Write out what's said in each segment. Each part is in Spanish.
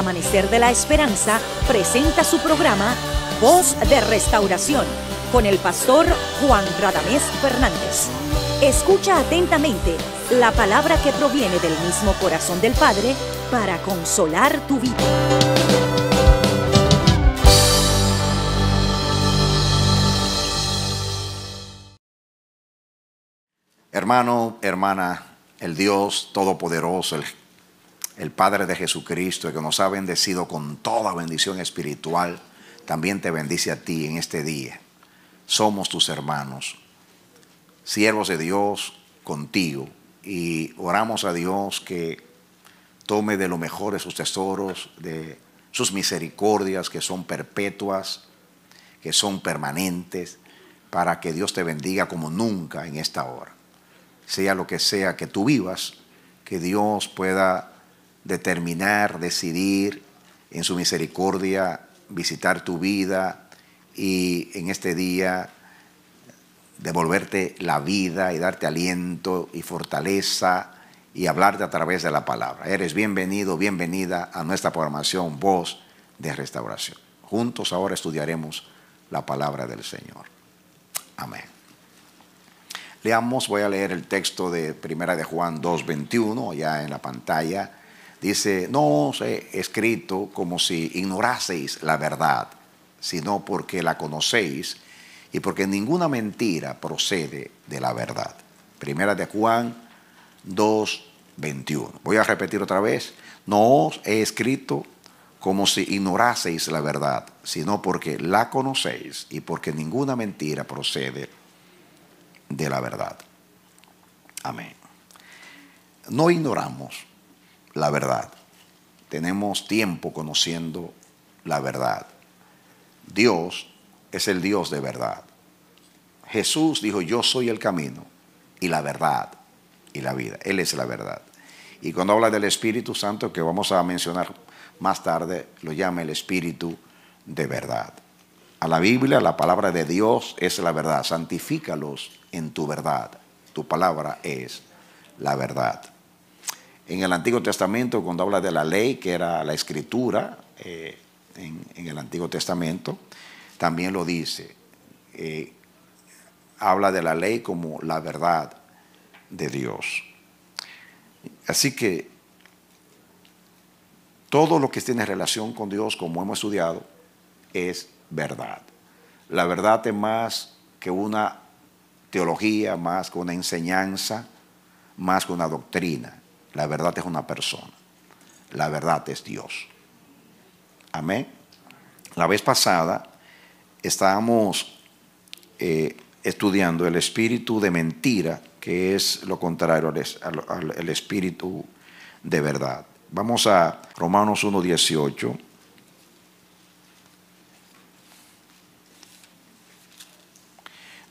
Amanecer de la Esperanza presenta su programa Voz de Restauración con el pastor Juan Radamés Fernández. Escucha atentamente la palabra que proviene del mismo corazón del Padre para consolar tu vida. Hermano, hermana, el Dios Todopoderoso, el el Padre de Jesucristo, que nos ha bendecido con toda bendición espiritual, también te bendice a ti en este día. Somos tus hermanos, siervos de Dios contigo, y oramos a Dios que tome de lo mejor de sus tesoros, de sus misericordias que son perpetuas, que son permanentes, para que Dios te bendiga como nunca en esta hora. Sea lo que sea que tú vivas, que Dios pueda determinar, decidir, en su misericordia visitar tu vida y en este día devolverte la vida y darte aliento y fortaleza y hablarte a través de la palabra. Eres bienvenido, bienvenida a nuestra programación Voz de Restauración. Juntos ahora estudiaremos la palabra del Señor. Amén. Leamos, voy a leer el texto de Primera de Juan 2.21, ya en la pantalla Dice, no os he escrito como si ignoraseis la verdad, sino porque la conocéis y porque ninguna mentira procede de la verdad. Primera de Juan 2, 21. Voy a repetir otra vez, no os he escrito como si ignoraseis la verdad, sino porque la conocéis y porque ninguna mentira procede de la verdad. Amén. No ignoramos la verdad. Tenemos tiempo conociendo la verdad. Dios es el Dios de verdad. Jesús dijo, yo soy el camino y la verdad y la vida. Él es la verdad. Y cuando habla del Espíritu Santo, que vamos a mencionar más tarde, lo llama el Espíritu de verdad. A la Biblia, la palabra de Dios es la verdad. Santifícalos en tu verdad. Tu palabra es la verdad. En el Antiguo Testamento, cuando habla de la ley, que era la escritura eh, en, el Antiguo Testamento, también lo dice. Eh, habla de la ley como la verdad de Dios. Así que todo lo que tiene relación con Dios, como hemos estudiado, es verdad. La verdad es más que una teología, más que una enseñanza, más que una doctrina. La verdad es una persona. La verdad es Dios. Amén. La vez pasada estábamos eh, estudiando el espíritu de mentira, que es lo contrario al, espíritu de verdad. Vamos a Romanos 1.18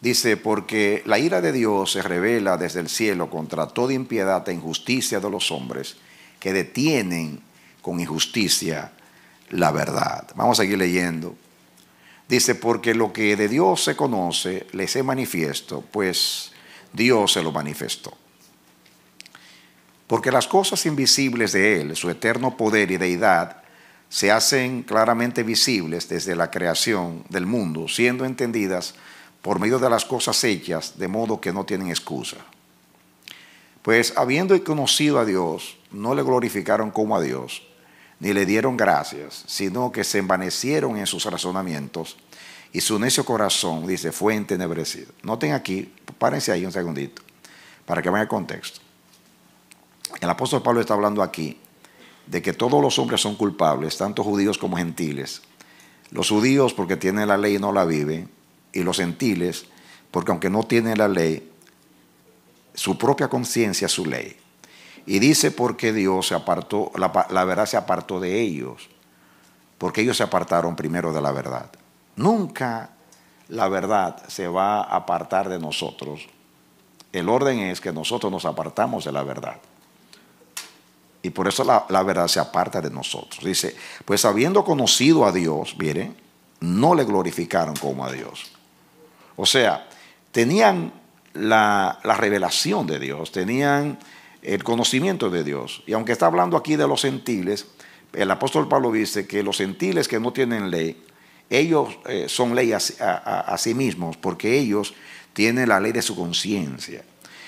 Dice, porque la ira de Dios se revela desde el cielo contra toda impiedad e injusticia de los hombres que detienen con injusticia la verdad. Vamos a seguir leyendo. Dice, porque lo que de Dios se conoce les es manifiesto, pues Dios se lo manifestó. Porque las cosas invisibles de Él, su eterno poder y deidad, se hacen claramente visibles desde la creación del mundo, siendo entendidas por medio de las cosas hechas, de modo que no tienen excusa. Pues habiendo conocido a Dios, no le glorificaron como a Dios, ni le dieron gracias, sino que se envanecieron en sus razonamientos y su necio corazón, dice, fue entenebrecido. Noten aquí, párense ahí un segundito, para que vean el contexto. El apóstol Pablo está hablando aquí de que todos los hombres son culpables, tanto judíos como gentiles. Los judíos porque tienen la ley y no la viven, y los gentiles, porque aunque no tienen la ley, su propia conciencia es su ley. Y dice porque Dios se apartó, la, verdad se apartó de ellos, porque ellos se apartaron primero de la verdad. Nunca la verdad se va a apartar de nosotros. El orden es que nosotros nos apartamos de la verdad. Y por eso la, la, verdad se aparta de nosotros. Dice, pues habiendo conocido a Dios, miren, no le glorificaron como a Dios. O sea, tenían la, revelación de Dios, tenían el conocimiento de Dios. Y aunque está hablando aquí de los gentiles, el apóstol Pablo dice que los gentiles que no tienen ley, ellos eh, son ley a, sí mismos, porque ellos tienen la ley de su conciencia.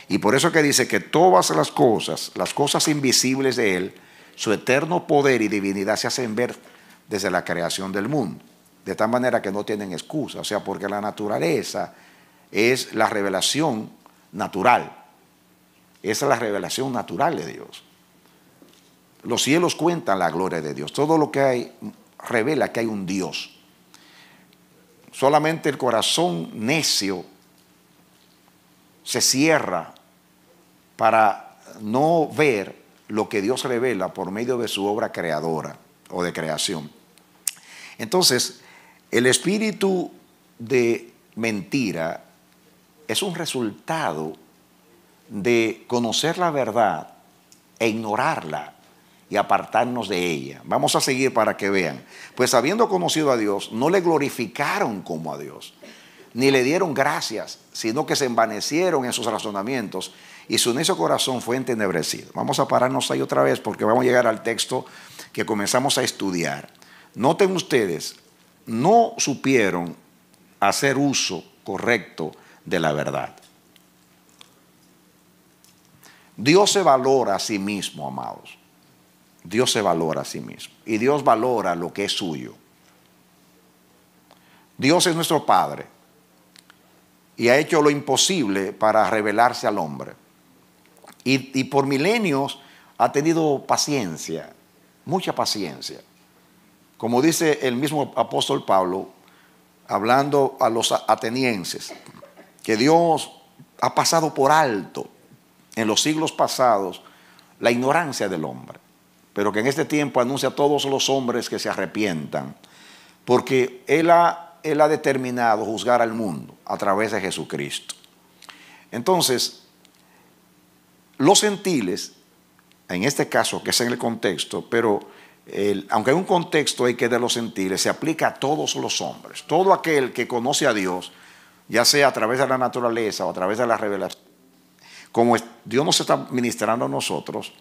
Y por eso que dice que todas las cosas, las cosas invisibles de Él, su eterno poder y divinidad se hacen ver desde la creación del mundo de tal manera que no tienen excusa, o sea, porque la naturaleza es la revelación natural, esa es la revelación natural de Dios. Los cielos cuentan la gloria de Dios, todo lo que hay revela que hay un Dios. Solamente el corazón necio se cierra para no ver lo que Dios revela por medio de su obra creadora o de creación. Entonces, el espíritu de mentira es un resultado de conocer la verdad e ignorarla y apartarnos de ella. Vamos a seguir para que vean. Pues habiendo conocido a Dios, no le glorificaron como a Dios, ni le dieron gracias, sino que se envanecieron en sus razonamientos y su necio corazón fue entenebrecido. Vamos a pararnos ahí otra vez porque vamos a llegar al texto que comenzamos a estudiar. Noten ustedes no supieron hacer uso correcto de la verdad. Dios se valora a sí mismo, amados. Dios se valora a sí mismo. Y Dios valora lo que es suyo. Dios es nuestro Padre y ha hecho lo imposible para revelarse al hombre. Y, por milenios ha tenido paciencia, mucha paciencia. Como dice el mismo apóstol Pablo, hablando a los atenienses, que Dios ha pasado por alto en los siglos pasados la ignorancia del hombre, pero que en este tiempo anuncia a todos los hombres que se arrepientan, porque Él ha, él ha determinado juzgar al mundo a través de Jesucristo. Entonces, los gentiles, en este caso que es en el contexto, pero aunque hay un contexto hay que de los sentir se aplica a todos los hombres. Todo aquel que conoce a Dios, ya sea a través de la naturaleza o a través de la revelación, como Dios nos está ministrando a nosotros,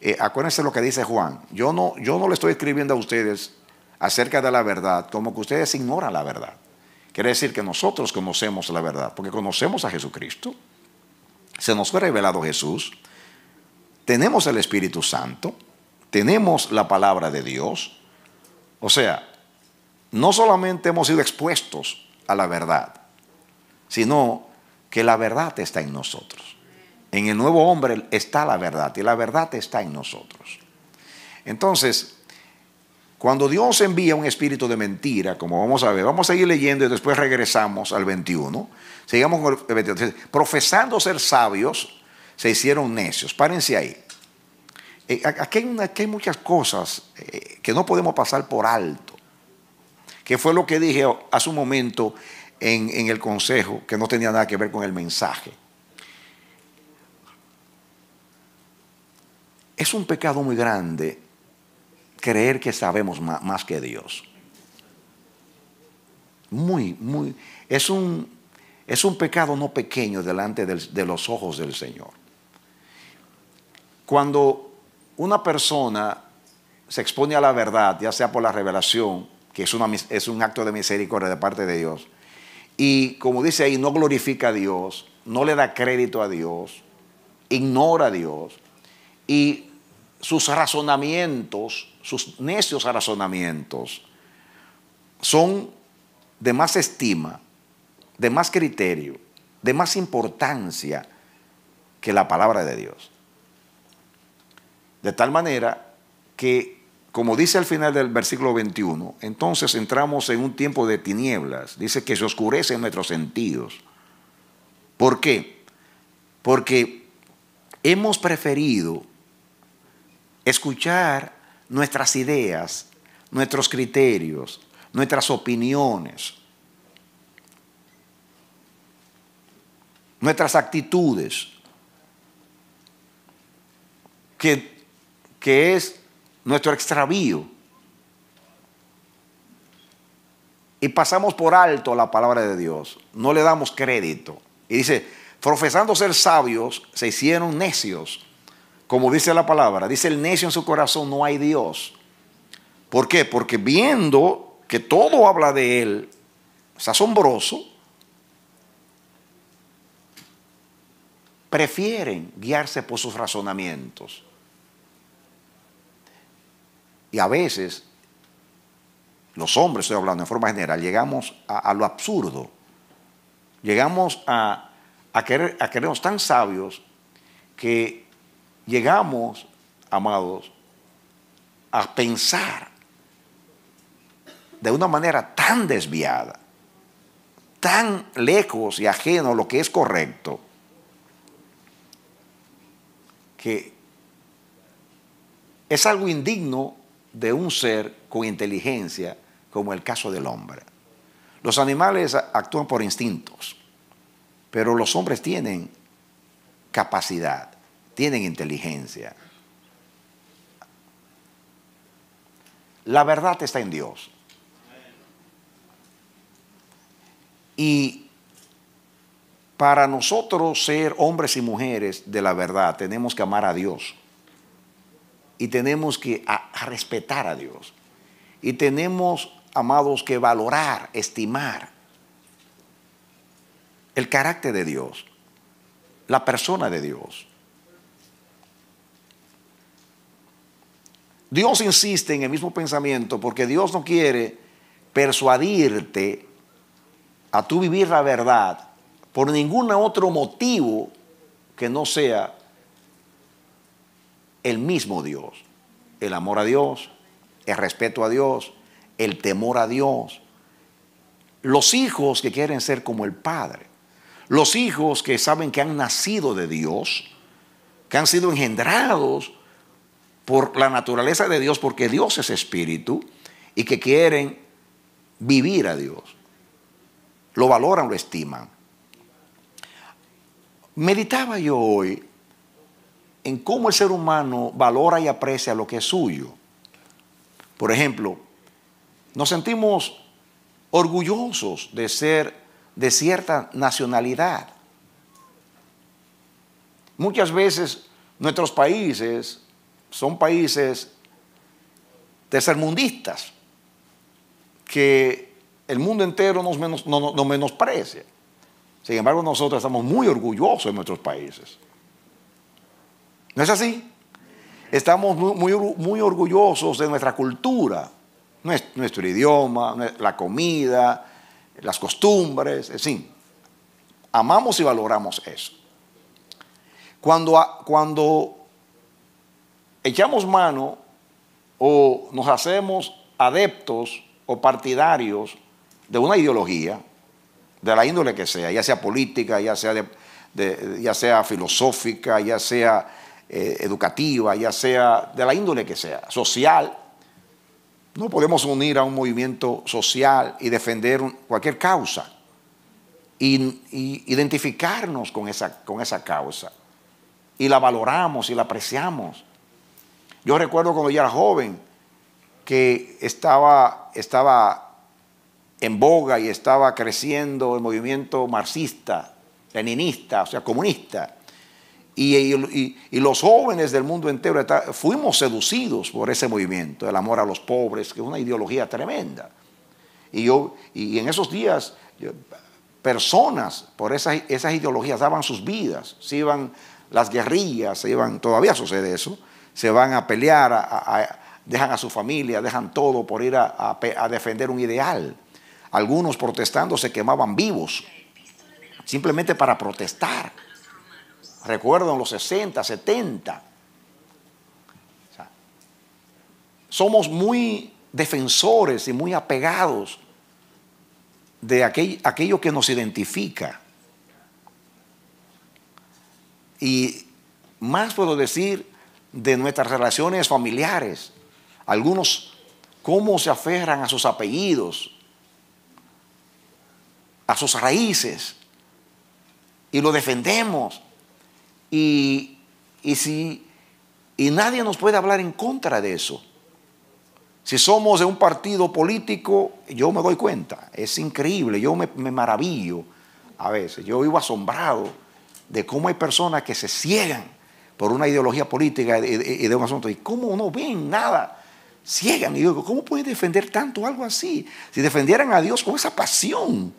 eh, acuérdense lo que dice Juan. Yo no, yo no le estoy escribiendo a ustedes acerca de la verdad, como que ustedes ignoran la verdad. Quiere decir que nosotros conocemos la verdad, porque conocemos a Jesucristo, se nos fue revelado Jesús, tenemos el Espíritu Santo, tenemos la palabra de Dios. O sea, no solamente hemos sido expuestos a la verdad, sino que la verdad está en nosotros. En el nuevo hombre está la verdad y la verdad está en nosotros. Entonces, cuando Dios envía un espíritu de mentira, como vamos a ver, vamos a seguir leyendo y después regresamos al 21. Sigamos con el 21. Profesando ser sabios, se hicieron necios. Párense ahí. Eh, aquí, hay muchas cosas eh, que no podemos pasar por alto, que fue lo que dije hace un momento en, el consejo, que no tenía nada que ver con el mensaje. Es un pecado muy grande creer que sabemos más, que Dios. Muy, muy. Es un, es un pecado no pequeño delante de los ojos del Señor. Cuando una persona se expone a la verdad, ya sea por la revelación, que es, un acto de misericordia de parte de Dios, y como dice ahí, no glorifica a Dios, no le da crédito a Dios, ignora a Dios, y sus razonamientos, sus necios razonamientos, son de más estima, de más criterio, de más importancia que la palabra de Dios. De tal manera que, como dice al final del versículo 21, entonces entramos en un tiempo de tinieblas. Dice que se oscurecen nuestros sentidos. ¿Por qué? Porque hemos preferido escuchar nuestras ideas, nuestros criterios, nuestras opiniones, nuestras actitudes, que que es nuestro extravío. Y pasamos por alto la palabra de Dios, no le damos crédito. Y dice, profesando ser sabios, se hicieron necios. Como dice la palabra, dice el necio en su corazón, no hay Dios. ¿Por qué? Porque viendo que todo habla de él, es asombroso, prefieren guiarse por sus razonamientos. Y a veces, los hombres, estoy hablando en forma general, llegamos a, lo absurdo. Llegamos a, querer, a querernos tan sabios que llegamos, amados, a pensar de una manera tan desviada, tan lejos y ajeno a lo que es correcto, que es algo indigno de un ser con inteligencia, como el caso del hombre. Los animales actúan por instintos, pero los hombres tienen capacidad, tienen inteligencia. La verdad está en Dios. Y para nosotros ser hombres y mujeres de la verdad, tenemos que amar a Dios y tenemos que respetar a Dios. Y tenemos, amados, que valorar, estimar el carácter de Dios, la persona de Dios. Dios insiste en el mismo pensamiento porque Dios no quiere persuadirte a tu vivir la verdad por ningún otro motivo que no sea el mismo Dios. El amor a Dios, el respeto a Dios, el temor a Dios. Los hijos que quieren ser como el Padre. Los hijos que saben que han nacido de Dios, que han sido engendrados por la naturaleza de Dios, porque Dios es espíritu, y que quieren vivir a Dios. Lo valoran, lo estiman. Meditaba yo hoy en cómo el ser humano valora y aprecia lo que es suyo. Por ejemplo, nos sentimos orgullosos de ser de cierta nacionalidad. Muchas veces nuestros países son países tercermundistas que el mundo entero nos, no, menosprecia. Sin embargo, nosotros estamos muy orgullosos de nuestros países. ¿No es así? Estamos muy, muy, orgullosos de nuestra cultura, nuestro, idioma, la comida, las costumbres, en fin. Amamos y valoramos eso. Cuando, echamos mano o nos hacemos adeptos o partidarios de una ideología, de la índole que sea, ya sea política, ya sea, ya sea filosófica, ya sea eh, educativa, ya sea de la índole que sea, social. No podemos unir a un movimiento social y defender cualquier causa y, identificarnos con esa, con esa causa. Y la valoramos y la apreciamos. Yo recuerdo cuando yo era joven que estaba, estaba en boga y estaba creciendo el movimiento marxista, leninista, o sea, comunista. Y, los jóvenes del mundo entero fuimos seducidos por ese movimiento, el amor a los pobres, que es una ideología tremenda. Y, yo, y en esos días, personas por esas, ideologías daban sus vidas, se iban las guerrillas, se iban, todavía sucede eso, se van a pelear, dejan a su familia, dejan todo por ir a defender un ideal. Algunos protestando se quemaban vivos, simplemente para protestar Recuerdo en los 60, 70. somos muy defensores y muy apegados de aquel, aquello que nos identifica. Y más puedo decir de nuestras relaciones familiares. Algunos, cómo se aferran a sus apellidos, a sus raíces, y lo defendemos. Y, si, y nadie nos puede hablar en contra de eso. Si somos de un partido político, yo me doy cuenta, es increíble, yo me, maravillo a veces, yo vivo asombrado de cómo hay personas que se ciegan por una ideología política y de, un asunto, y cómo no ven nada, ciegan, y digo, ¿cómo pueden defender tanto algo así? Si defendieran a Dios con esa pasión,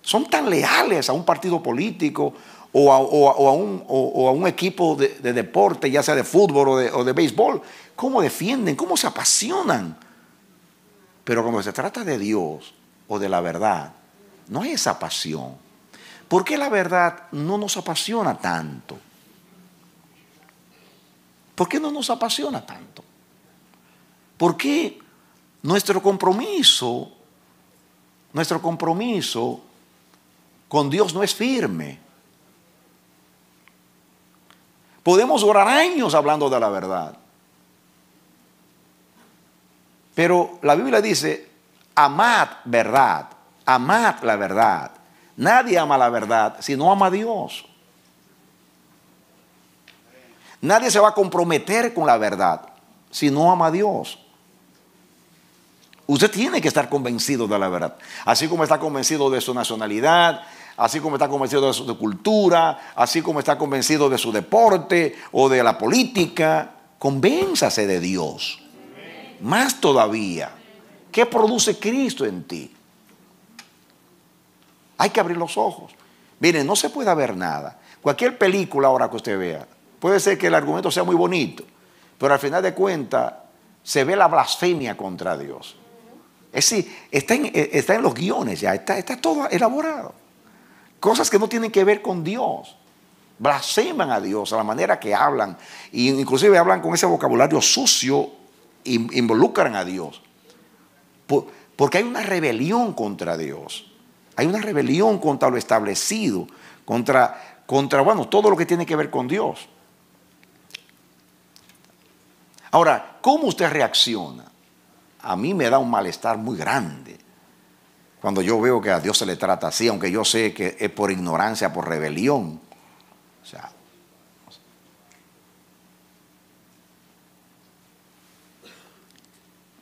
son tan leales a un partido político o a, un, equipo de, deporte, ya sea de fútbol o de, béisbol, cómo defienden, cómo se apasionan. Pero cuando se trata de Dios o de la verdad, no hay esa pasión. ¿Por qué la verdad no nos apasiona tanto? ¿Por qué no nos apasiona tanto? ¿Por qué nuestro compromiso, nuestro compromiso con Dios no es firme? Podemos orar años hablando de la verdad. Pero la Biblia dice, amad verdad, amad la verdad. Nadie ama la verdad si no ama a Dios. Nadie se va a comprometer con la verdad si no ama a Dios. Usted tiene que estar convencido de la verdad, así como está convencido de su nacionalidad, así como está convencido de su cultura, así como está convencido de su deporte o de la política. Convénzase de Dios. Más todavía, ¿qué produce Cristo en ti? Hay que abrir los ojos. Miren, no se puede ver nada. Cualquier película ahora que usted vea, puede ser que el argumento sea muy bonito, pero al final de cuentas se ve la blasfemia contra Dios. Es decir, está en, eh, los guiones ya, está todo elaborado cosas que no tienen que ver con Dios. Blasfeman a Dios a la manera que hablan. E inclusive hablan con ese vocabulario sucio, involucran a Dios. Porque hay una rebelión contra Dios. Hay una rebelión contra lo establecido, contra, contra, bueno, todo lo que tiene que ver con Dios. Ahora, ¿cómo usted reacciona? A mí me da un malestar muy grande cuando yo veo que a Dios se le trata así, aunque yo sé que es por ignorancia, por rebelión. O sea,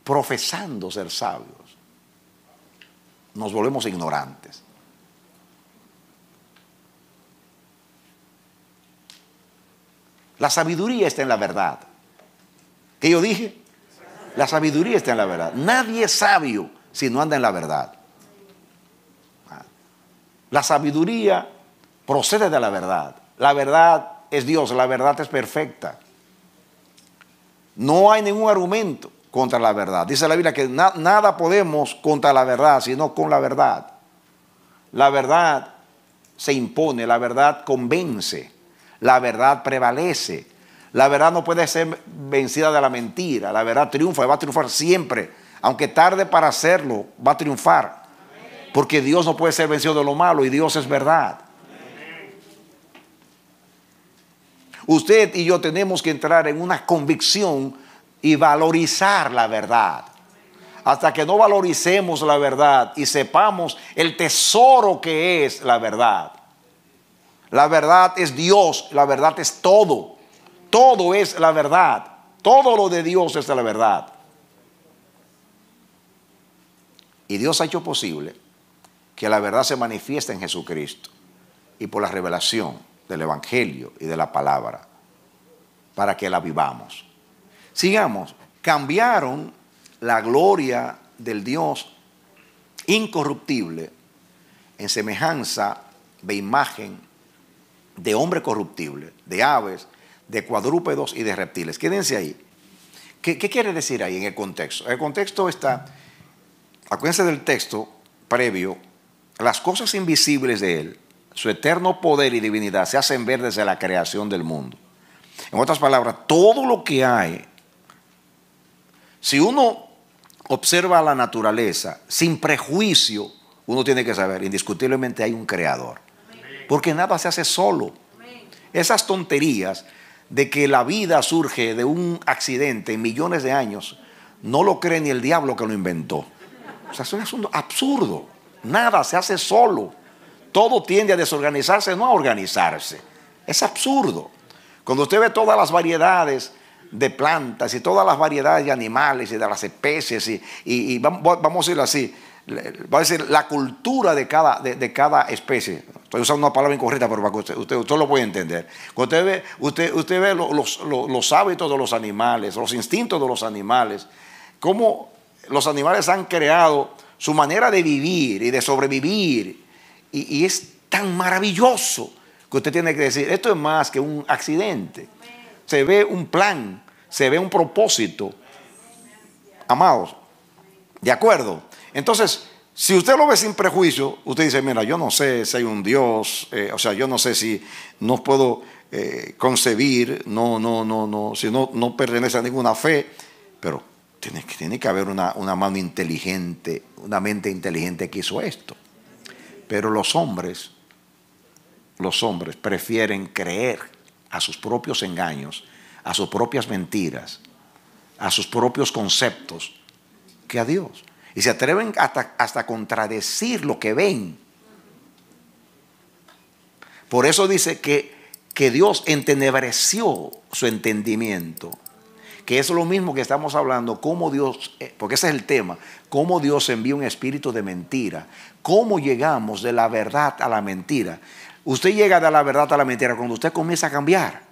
profesando ser sabios, nos volvemos ignorantes. La sabiduría está en la verdad. ¿Qué yo dije? La sabiduría está en la verdad. Nadie es sabio si no anda en la verdad. La sabiduría procede de la verdad. La verdad es Dios, la verdad es perfecta. No hay ningún argumento contra la verdad. Dice la Biblia que nada podemos contra la verdad, sino con la verdad. La verdad se impone, la verdad convence, la verdad prevalece. La verdad no puede ser vencida de la mentira. La verdad triunfa y va a triunfar siempre. Aunque tarde para hacerlo, va a triunfar. Porque Dios no puede ser vencido de lo malo y Dios es verdad. Usted y yo tenemos que entrar en una convicción y valorizar la verdad. Hasta que no valoricemos la verdad y sepamos el tesoro que es la verdad. La verdad es Dios, la verdad es todo. Todo es la verdad. Todo lo de Dios es la verdad. Y Dios ha hecho posible que la verdad se manifiesta en Jesucristo y por la revelación del Evangelio y de la palabra, para que la vivamos. Sigamos, cambiaron la gloria del Dios incorruptible en semejanza de imagen de hombre corruptible, de aves, de cuadrúpedos y de reptiles. Quédense ahí. ¿Qué, quiere decir ahí en el contexto? El contexto está, acuérdense del texto previo, las cosas invisibles de Él, su eterno poder y divinidad, se hacen ver desde la creación del mundo. En otras palabras, todo lo que hay, si uno observa la naturaleza sin prejuicio, uno tiene que saber, indiscutiblemente hay un creador. Porque nada se hace solo. Esas tonterías de que la vida surge de un accidente en millones de años, no lo cree ni el diablo que lo inventó. O sea, es un asunto absurdo. Nada se hace solo. Todo tiende a desorganizarse, no a organizarse. Es absurdo. Cuando usted ve todas las variedades de plantas y todas las variedades de animales y de las especies, y, vamos, a decirlo así, va a decir la cultura de cada, de, cada especie. Estoy usando una palabra incorrecta, pero que usted, usted, lo puede entender. Cuando usted ve, usted, usted ve los, los hábitos de los animales, los instintos de los animales, cómo los animales han creado su manera de vivir y de sobrevivir. Y, es tan maravilloso que usted tiene que decir, esto es más que un accidente. Se ve un plan, se ve un propósito. Amados, ¿de acuerdo? Entonces, si usted lo ve sin prejuicio, usted dice, mira, yo no sé si hay un Dios, eh, o sea, yo no sé si no puedo eh, concebir, no, no, no, no, si no, no pertenece a ninguna fe, pero tiene, tiene que haber una, una mano inteligente, una mente inteligente que hizo esto. Pero los hombres, los hombres prefieren creer a sus propios engaños, a sus propias mentiras, a sus propios conceptos, que a Dios. Y se atreven hasta, hasta contradecir lo que ven. Por eso dice que, que Dios entenebreció su entendimiento que es lo mismo que estamos hablando, cómo Dios, eh, porque ese es el tema, cómo Dios envía un espíritu de mentira, cómo llegamos de la verdad a la mentira. Usted llega de la verdad a la mentira cuando usted comienza a cambiar,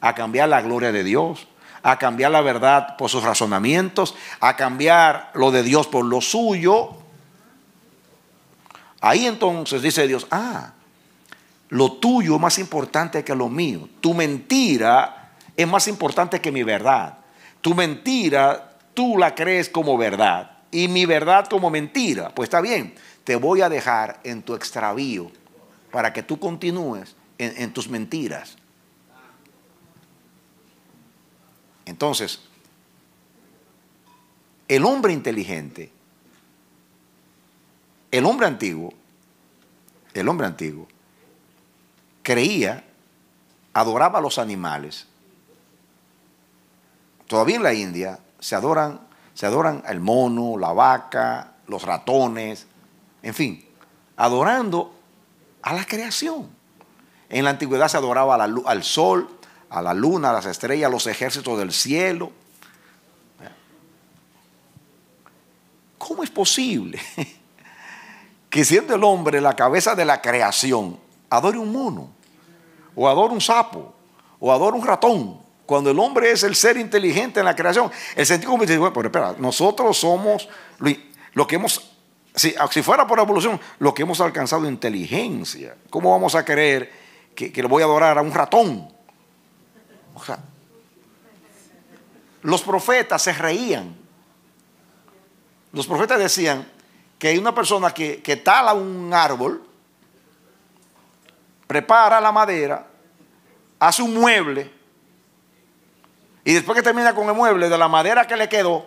a cambiar la gloria de Dios, a cambiar la verdad por sus razonamientos, a cambiar lo de Dios por lo suyo. Ahí entonces dice Dios, ah, lo tuyo es más importante que lo mío, tu mentira es más importante que mi verdad tu mentira tú la crees como verdad y mi verdad como mentira. Pues está bien, te voy a dejar en tu extravío para que tú continúes en, tus mentiras. Entonces, el hombre inteligente, el hombre antiguo, el hombre antiguo, creía, adoraba a los animales, todavía en la India se adoran, se adoran el mono, la vaca, los ratones, en fin, adorando a la creación. En la antigüedad se adoraba al sol, a la luna, a las estrellas, a los ejércitos del cielo. ¿Cómo es posible que siendo el hombre la cabeza de la creación, adore un mono, o adore un sapo, o adore un ratón? Cuando el hombre es el ser inteligente en la creación, el sentido común dice, bueno, pero espera, nosotros somos lo que hemos, si, fuera por evolución, lo que hemos alcanzado inteligencia. ¿Cómo vamos a creer que, le voy a adorar a un ratón? O sea, los profetas se reían. Los profetas decían que hay una persona que tala un árbol, prepara la madera, hace un mueble, y después que termina con el mueble, de la madera que le quedó,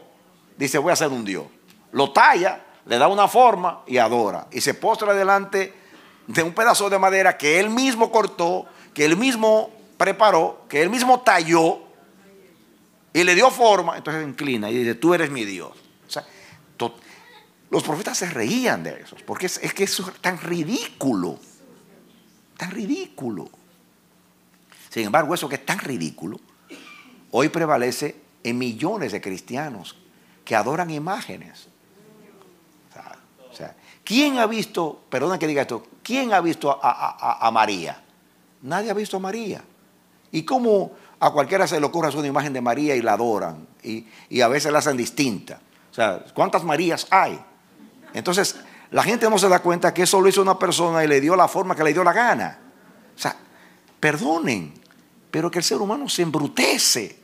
dice, voy a ser un Dios. Lo talla, le da una forma y adora. Y se postra delante de un pedazo de madera que él mismo cortó, que él mismo preparó, que él mismo talló y le dio forma. Entonces se inclina y dice, tú eres mi Dios. los profetas se reían de eso, porque es, es que es tan ridículo, tan ridículo. Sin embargo, eso que es tan ridículo, hoy prevalece en millones de cristianos que adoran imágenes. O sea, ¿quién ha visto, perdona que diga esto, quién ha visto a, María? Nadie ha visto a María. ¿Y cómo a cualquiera se le ocurre hacer una imagen de María y la adoran? Y, y a veces la hacen distinta. O sea, ¿cuántas Marías hay? Entonces, la gente no se da cuenta que eso lo hizo una persona y le dio la forma que le dio la gana. O sea, perdonen, pero que el ser humano se embrutece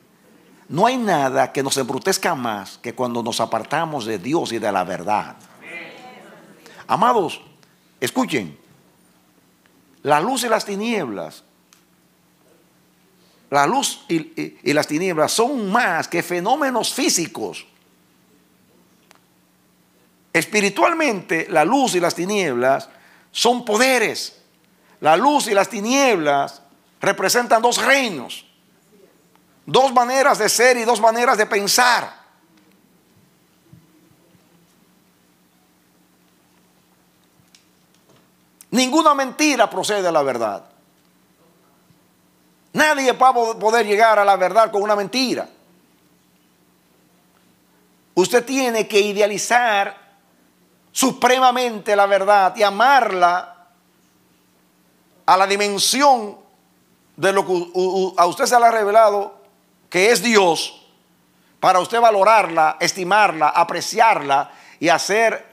no hay nada que nos embrutezca más que cuando nos apartamos de Dios y de la verdad. Amados, escuchen, la luz y las tinieblas, la luz y, las tinieblas son más que fenómenos físicos. Espiritualmente, la luz y las tinieblas son poderes. La luz y las tinieblas representan dos reinos. Dos maneras de ser y dos maneras de pensar. Ninguna mentira procede a la verdad. Nadie va a poder llegar a la verdad con una mentira. Usted tiene que idealizar supremamente la verdad y amarla a la dimensión de lo que a usted se le ha revelado que es Dios, para usted valorarla, estimarla, apreciarla y hacer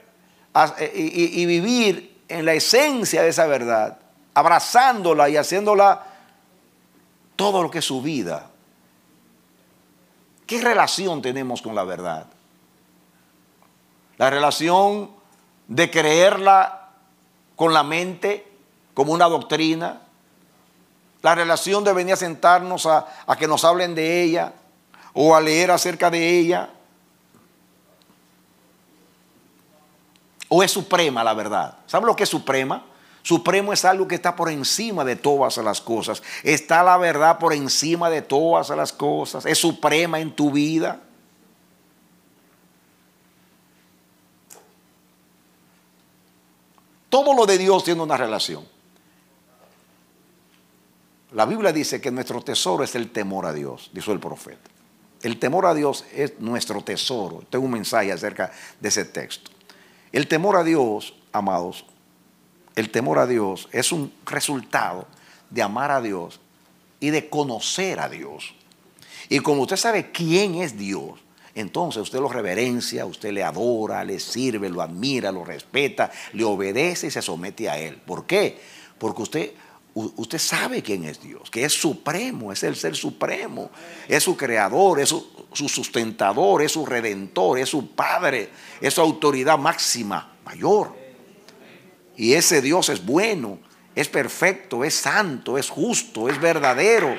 eh, y, vivir en la esencia de esa verdad, abrazándola y haciéndola todo lo que es su vida. ¿Qué relación tenemos con la verdad? La relación de creerla con la mente como una doctrina, la relación de venir a sentarnos a, a que nos hablen de ella o a leer acerca de ella. ¿O es suprema la verdad? ¿Saben lo que es suprema? Supremo es algo que está por encima de todas las cosas. Está la verdad por encima de todas las cosas. Es suprema en tu vida. Todo lo de Dios tiene una relación. La Biblia dice que nuestro tesoro es el temor a Dios, dijo el profeta. El temor a Dios es nuestro tesoro. Tengo un mensaje acerca de ese texto. El temor a Dios, amados, el temor a Dios es un resultado de amar a Dios y de conocer a Dios. Y como usted sabe quién es Dios, entonces usted lo reverencia, usted le adora, le sirve, lo admira, lo respeta, le obedece y se somete a Él. ¿Por qué? Porque usted usted sabe quién es Dios, que es supremo, es el ser supremo, es su creador, es su, sustentador, es su redentor, es su padre, es su autoridad máxima, mayor. Y ese Dios es bueno, es perfecto, es santo, es justo, es verdadero.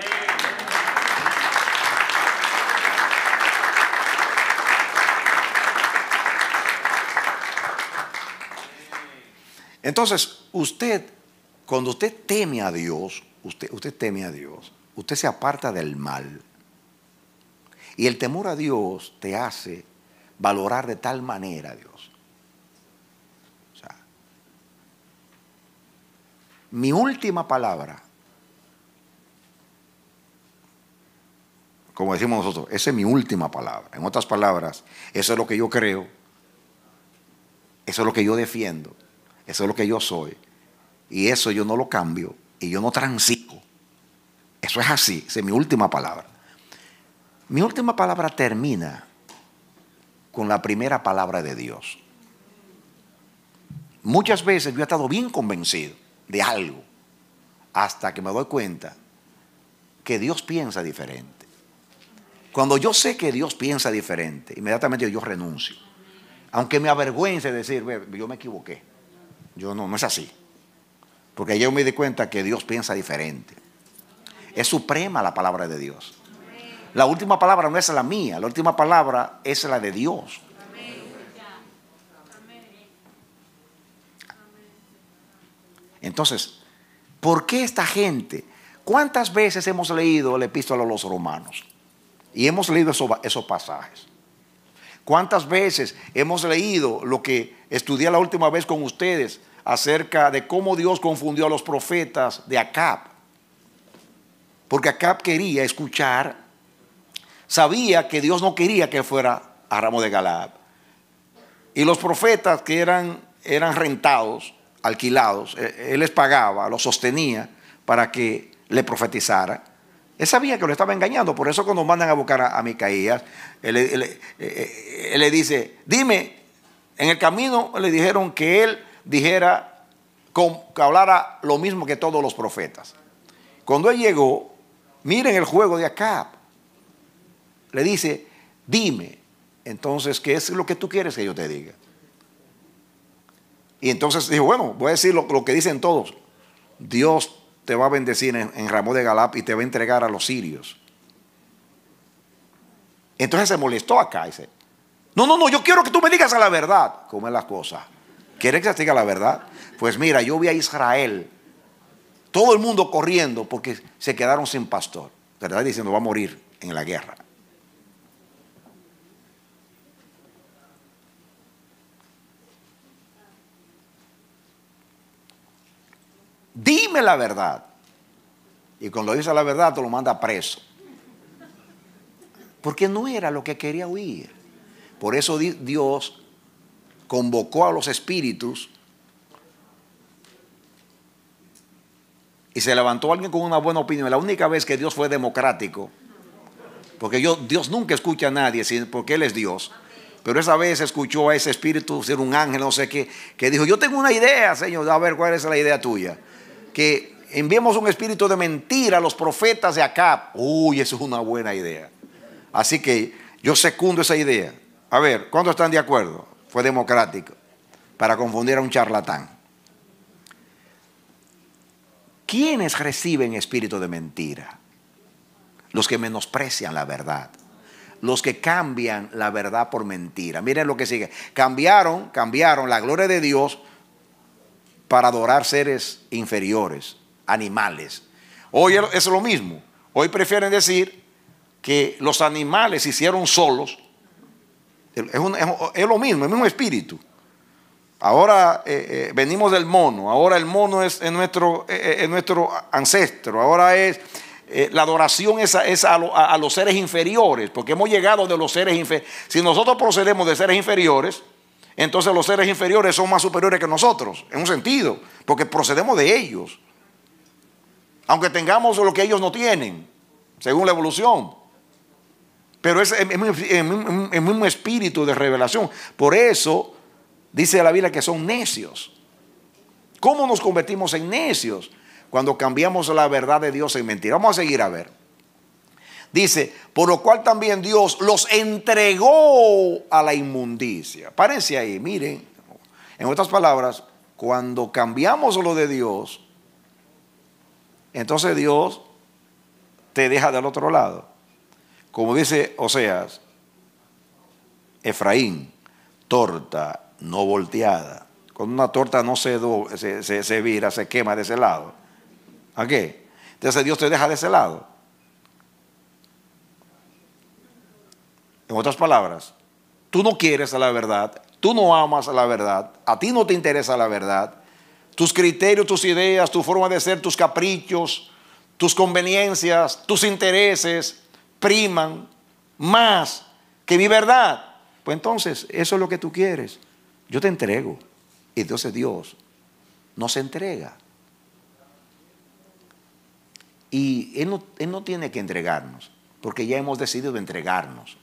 Entonces, usted cuando usted teme a Dios, usted, teme a Dios, usted se aparta del mal. Y el temor a Dios te hace valorar de tal manera a Dios. mi última palabra, como decimos nosotros, esa es mi última palabra. En otras palabras, eso es lo que yo creo, eso es lo que yo defiendo, eso es lo que yo soy. Y eso yo no lo cambio y yo no transico. Eso es así, esa es mi última palabra. Mi última palabra termina con la primera palabra de Dios. Muchas veces yo he estado bien convencido de algo hasta que me doy cuenta que Dios piensa diferente. Cuando yo sé que Dios piensa diferente, inmediatamente yo renuncio. Aunque me avergüence decir, yo me equivoqué. Yo no, no es así. Porque yo me di cuenta que Dios piensa diferente. Es suprema la palabra de Dios. La última palabra no es la mía, la última palabra es la de Dios. Entonces, ¿por qué esta gente? ¿Cuántas veces hemos leído el epístola a los romanos? Y hemos leído esos, esos pasajes. ¿Cuántas veces hemos leído lo que estudié la última vez con ustedes acerca de cómo Dios confundió a los profetas de Acab. Porque Acab quería escuchar, sabía que Dios no quería que fuera a Ramo de Galaad. Y los profetas que eran, eran rentados, alquilados, eh, él les pagaba, los sostenía para que le profetizara. Él sabía que lo estaba engañando, por eso cuando mandan a buscar a, Micaías, eh, eh, él, le dice, dime, en el camino le dijeron que él dijera, que hablara lo mismo que todos los profetas. Cuando él llegó, miren el juego de Acá, Le dice, dime, entonces, ¿qué es lo que tú quieres que yo te diga? Y entonces dijo, bueno, voy a decir lo, que dicen todos. Dios te va a bendecir en, Ramón de Galap y te va a entregar a los sirios. Entonces se molestó acá y dice, no, no, no, yo quiero que tú me digas a la verdad cómo es la cosa ¿Quieres que te diga la verdad? Pues mira, yo vi a Israel, todo el mundo corriendo porque se quedaron sin pastor, ¿verdad? Diciendo, va a morir en la guerra. Dime la verdad. Y cuando dice la verdad, te lo manda preso. Porque no era lo que quería oír. Por eso Dios convocó a los espíritus y se levantó alguien con una buena opinión. La única vez que Dios fue democrático, porque Dios nunca escucha a nadie, porque Él es Dios. Pero esa vez escuchó a ese espíritu, ser un ángel, no sé qué, que dijo, yo tengo una idea, Señor, a ver cuál es la idea tuya. Que enviemos un espíritu de mentira a los profetas de acá. Uy, eso es una buena idea. Así que yo secundo esa idea. A ver, ¿cuántos están de acuerdo? fue democrático, para confundir a un charlatán. ¿Quiénes reciben espíritu de mentira? Los que menosprecian la verdad. Los que cambian la verdad por mentira. Miren lo que sigue. Cambiaron, cambiaron la gloria de Dios para adorar seres inferiores, animales. Hoy es lo mismo. Hoy prefieren decir que los animales hicieron solos es, lo mismo, el mismo espíritu. Ahora eh, eh, venimos del mono, ahora el mono es, nuestro, eh, nuestro ancestro, ahora es la adoración es, es a, a, los seres inferiores, porque hemos llegado de los seres inferiores. Si nosotros procedemos de seres inferiores, entonces los seres inferiores son más superiores que nosotros, en un sentido, porque procedemos de ellos. Aunque tengamos lo que ellos no tienen, según la evolución. Pero es en un espíritu de revelación. Por eso dice la Biblia que son necios. ¿Cómo nos convertimos en necios? Cuando cambiamos la verdad de Dios en mentira. Vamos a seguir a ver. Dice, por lo cual también Dios los entregó a la inmundicia. Parece ahí, miren. En otras palabras, cuando cambiamos lo de Dios, entonces Dios te deja del otro lado. Como dice Oseas, Efraín, torta no volteada. Cuando una torta no se, se, se, vira, se quema de ese lado. ¿A qué? Entonces Dios te deja de ese lado. En otras palabras, tú no quieres la verdad, tú no amas la verdad, a ti no te interesa la verdad, tus criterios, tus ideas, tu forma de ser, tus caprichos, tus conveniencias, tus intereses, priman más que mi verdad. Pues entonces, eso es lo que tú quieres. Yo te entrego. Y entonces Dios nos entrega. Y Él no, Él no tiene que entregarnos, porque ya hemos decidido entregarnos.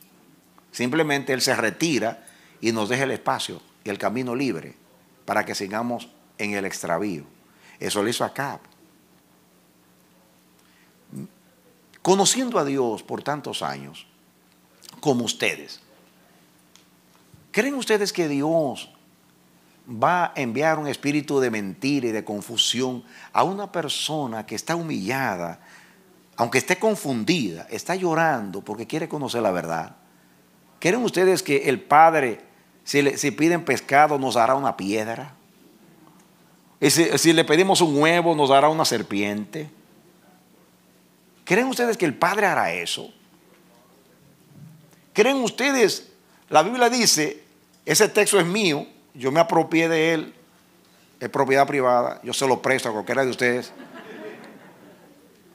Simplemente Él se retira y nos deja el espacio y el camino libre para que sigamos en el extravío. Eso lo hizo Acab. conociendo a Dios por tantos años como ustedes, ¿creen ustedes que Dios va a enviar un espíritu de mentira y de confusión a una persona que está humillada, aunque esté confundida, está llorando porque quiere conocer la verdad? ¿Creen ustedes que el Padre, si, le, piden pescado, nos dará una piedra? Si, si le pedimos un huevo, nos dará una serpiente. ¿Creen ustedes que el Padre hará eso? ¿Creen ustedes? La Biblia dice, ese texto es mío, yo me apropié de él, es propiedad privada, yo se lo presto a cualquiera de ustedes.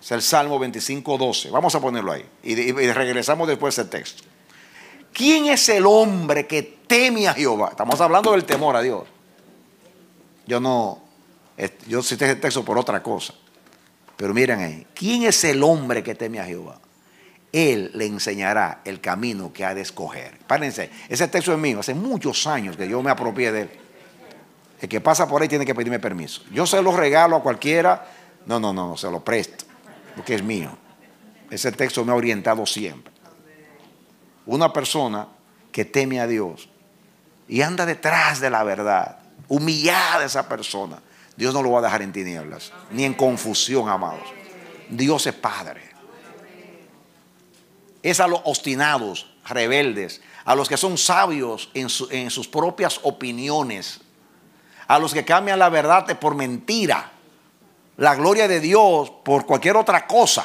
Es el Salmo 25, 12. Vamos a ponerlo ahí. Y, regresamos después ese texto. ¿Quién es el hombre que teme a Jehová? Estamos hablando del temor a Dios. Yo no, yo cité ese texto por otra cosa. Pero miren ahí, ¿quién es el hombre que teme a Jehová? Él le enseñará el camino que ha de escoger. Párense, ese texto es mío, hace muchos años que yo me apropié de él. El que pasa por ahí tiene que pedirme permiso. Yo se lo regalo a cualquiera, no, no, no, no se lo presto, porque es mío. Ese texto me ha orientado siempre. Una persona que teme a Dios y anda detrás de la verdad, humillada esa persona, Dios no lo va a dejar en tinieblas, ni en confusión, amados. Dios es Padre. Es a los obstinados, rebeldes, a los que son sabios en, sus propias opiniones, a los que cambian la verdad por mentira, la gloria de Dios por cualquier otra cosa.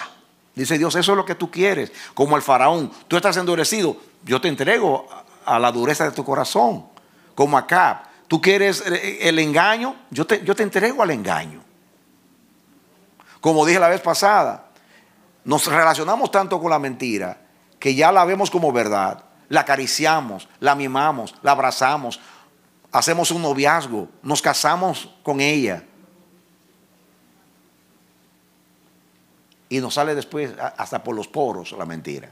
Dice Dios, eso es lo que tú quieres, como el faraón. Tú estás endurecido, yo te entrego a la dureza de tu corazón, como Acab tú quieres eh, eh, el engaño, yo te, entrego al engaño. Como dije la vez pasada, nos relacionamos tanto con la mentira que ya la vemos como verdad, la acariciamos, la mimamos, la abrazamos, hacemos un noviazgo, nos casamos con ella. Y nos sale después hasta por los poros la mentira.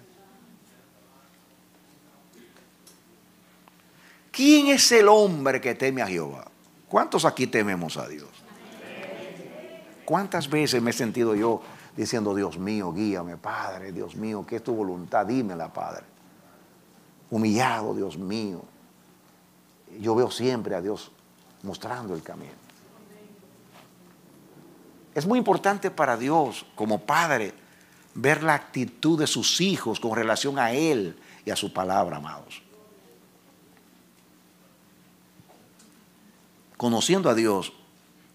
¿Quién es el hombre que teme a Jehová? ¿Cuántos aquí tememos a Dios? ¿Cuántas veces me he sentido yo diciendo, Dios mío, guíame, Padre, Dios mío, ¿qué es tu voluntad? Dímela, Padre. Humillado, Dios mío. Yo veo siempre a Dios mostrando el camino. Es muy importante para Dios, como Padre, ver la actitud de sus hijos con relación a Él y a su palabra, amados. conociendo a Dios,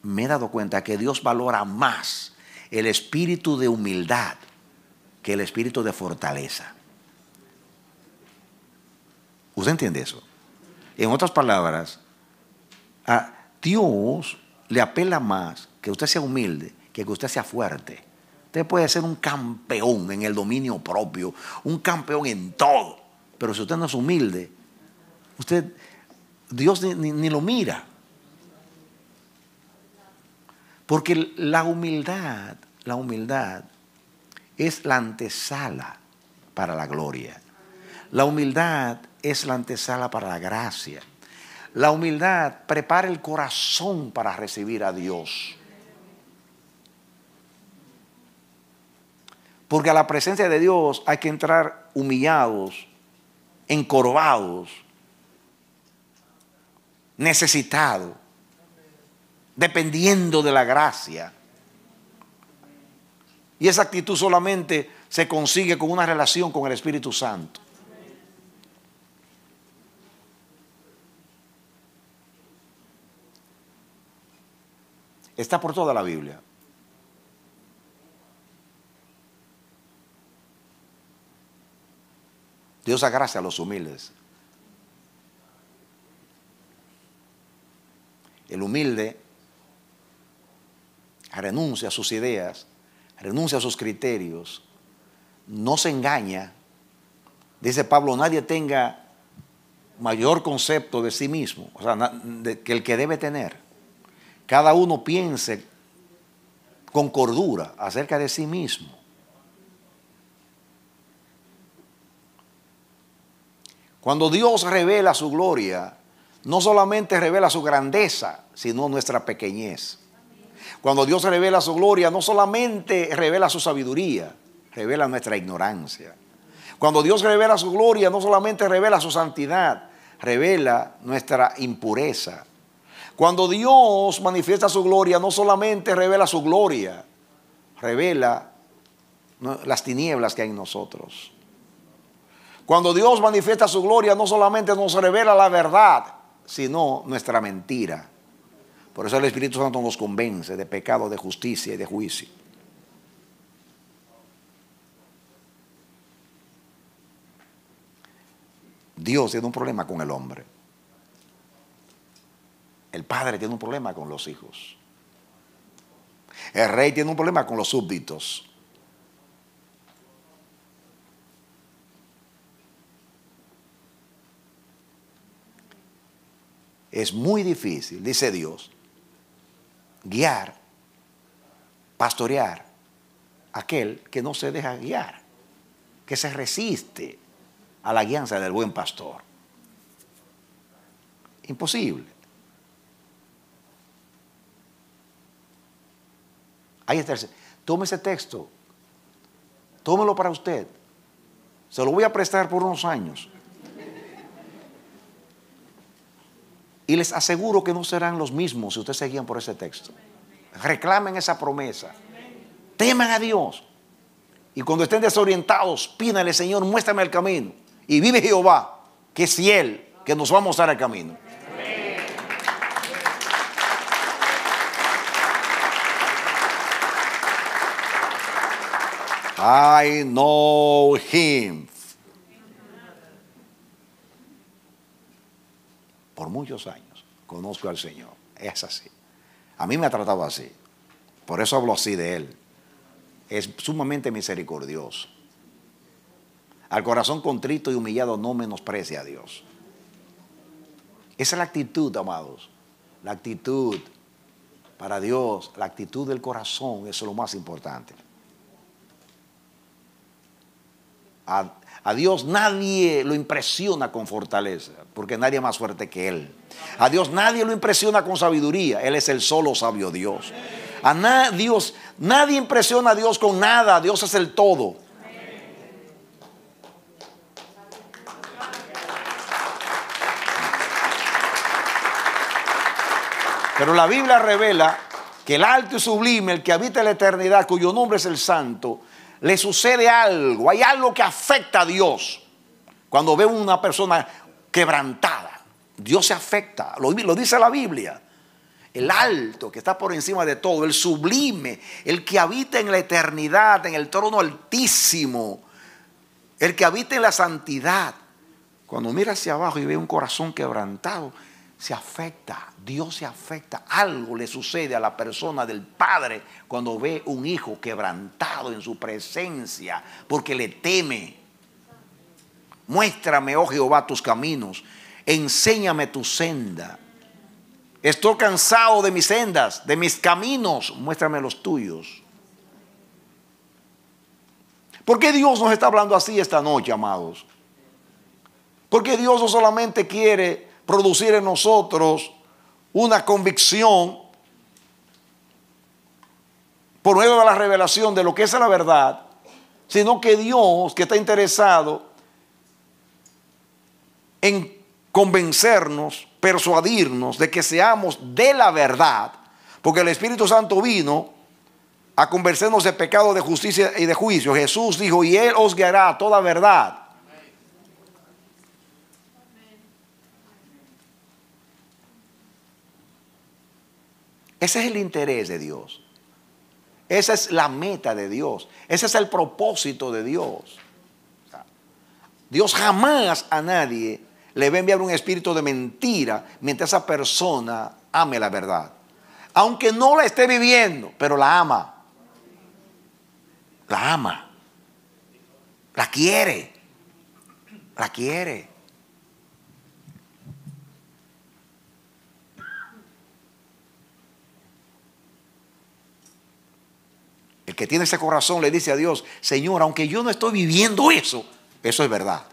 me he dado cuenta que Dios valora más el espíritu de humildad que el espíritu de fortaleza. ¿Usted entiende eso? En otras palabras, a Dios le apela más que usted sea humilde que que usted sea fuerte. Usted puede ser un campeón en el dominio propio, un campeón en todo, pero si usted no es humilde, usted, Dios ni lo mira. Porque la humildad, la humildad es la antesala para la gloria. La humildad es la antesala para la gracia. La humildad prepara el corazón para recibir a Dios. Porque a la presencia de Dios hay que entrar humillados, encorvados, necesitados dependiendo de la gracia. Y esa actitud solamente se consigue con una relación con el Espíritu Santo. Está por toda la Biblia. Dios gracia a los humildes. El humilde renuncia a sus ideas, renuncia a sus criterios, no se engaña. Dice Pablo, nadie tenga mayor concepto de sí mismo, o sea, que el que debe tener. Cada uno piense con cordura acerca de sí mismo. Cuando Dios revela su gloria, no solamente revela su grandeza, sino nuestra pequeñez. Cuando Dios revela su gloria, no solamente revela su sabiduría, revela nuestra ignorancia. Cuando Dios revela su gloria, no solamente revela su santidad, revela nuestra impureza. Cuando Dios manifiesta su gloria, no solamente revela su gloria, revela las tinieblas que hay en nosotros. Cuando Dios manifiesta su gloria, no solamente nos revela la verdad, sino nuestra mentira. Por eso el Espíritu Santo nos convence de pecado, de justicia y de juicio. Dios tiene un problema con el hombre. El padre tiene un problema con los hijos. El rey tiene un problema con los súbditos. Es muy difícil, dice Dios, guiar, pastorear aquel que no se deja guiar, que se resiste a la guianza del buen pastor. Imposible. Ahí está. tome ese texto. Tómelo para usted. Se lo voy a prestar por unos años. Y les aseguro que no serán los mismos si ustedes seguían por ese texto. Reclamen esa promesa. Teman a Dios. Y cuando estén desorientados, pídale, Señor, muéstrame el camino. Y vive Jehová, que es él, que nos va a mostrar el camino. I know him. muchos años conozco al Señor. Es así. A mí me ha tratado así. Por eso hablo así de Él. Es sumamente misericordioso. Al corazón contrito y humillado no menosprecia a Dios. Esa es la actitud, amados. La actitud para Dios, la actitud del corazón, eso es lo más importante. A Dios nadie lo impresiona con fortaleza, porque nadie es más fuerte que Él. A Dios nadie lo impresiona con sabiduría, Él es el solo sabio Dios. A Dios, nadie impresiona a Dios con nada, Dios es el todo. Pero la Biblia revela que el alto y sublime, el que habita en la eternidad, cuyo nombre es el santo, le sucede algo, hay algo que afecta a Dios. Cuando ve una persona quebrantada, Dios se afecta, lo, lo dice la Biblia. El alto que está por encima de todo, el sublime, el que habita en la eternidad, en el trono altísimo, el que habita en la santidad. Cuando mira hacia abajo y ve un corazón quebrantado, se afecta. Dios se afecta, algo le sucede a la persona del padre cuando ve un hijo quebrantado en su presencia porque le teme. Muéstrame, oh Jehová, tus caminos, enséñame tu senda. Estoy cansado de mis sendas, de mis caminos, muéstrame los tuyos. ¿Por qué Dios nos está hablando así esta noche, amados? Porque Dios no solamente quiere producir en nosotros una convicción por medio de la revelación de lo que es la verdad, sino que Dios, que está interesado en convencernos, persuadirnos de que seamos de la verdad, porque el Espíritu Santo vino a convencernos de pecado, de justicia y de juicio. Jesús dijo, y Él os guiará a toda verdad. Ese es el interés de Dios. Esa es la meta de Dios. Ese es el propósito de Dios. Dios jamás a nadie le va a enviar un espíritu de mentira mientras esa persona ame la verdad. Aunque no la esté viviendo, pero la ama. La ama. La quiere. La quiere. que tiene ese corazón le dice a Dios, Señor, aunque yo no estoy viviendo eso, eso es verdad.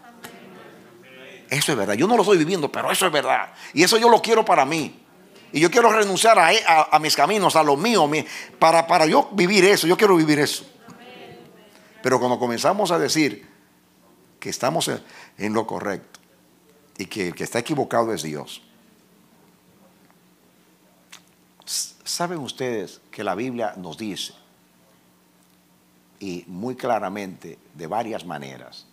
Eso es verdad. Yo no lo estoy viviendo, pero eso es verdad. Y eso yo lo quiero para mí. Y yo quiero renunciar a, mis caminos, a lo mío, para, para yo vivir eso. Yo quiero vivir eso. Pero cuando comenzamos a decir que estamos en lo correcto y que el que está equivocado es Dios. ¿Saben ustedes que la Biblia nos dice y muy claramente de varias maneras.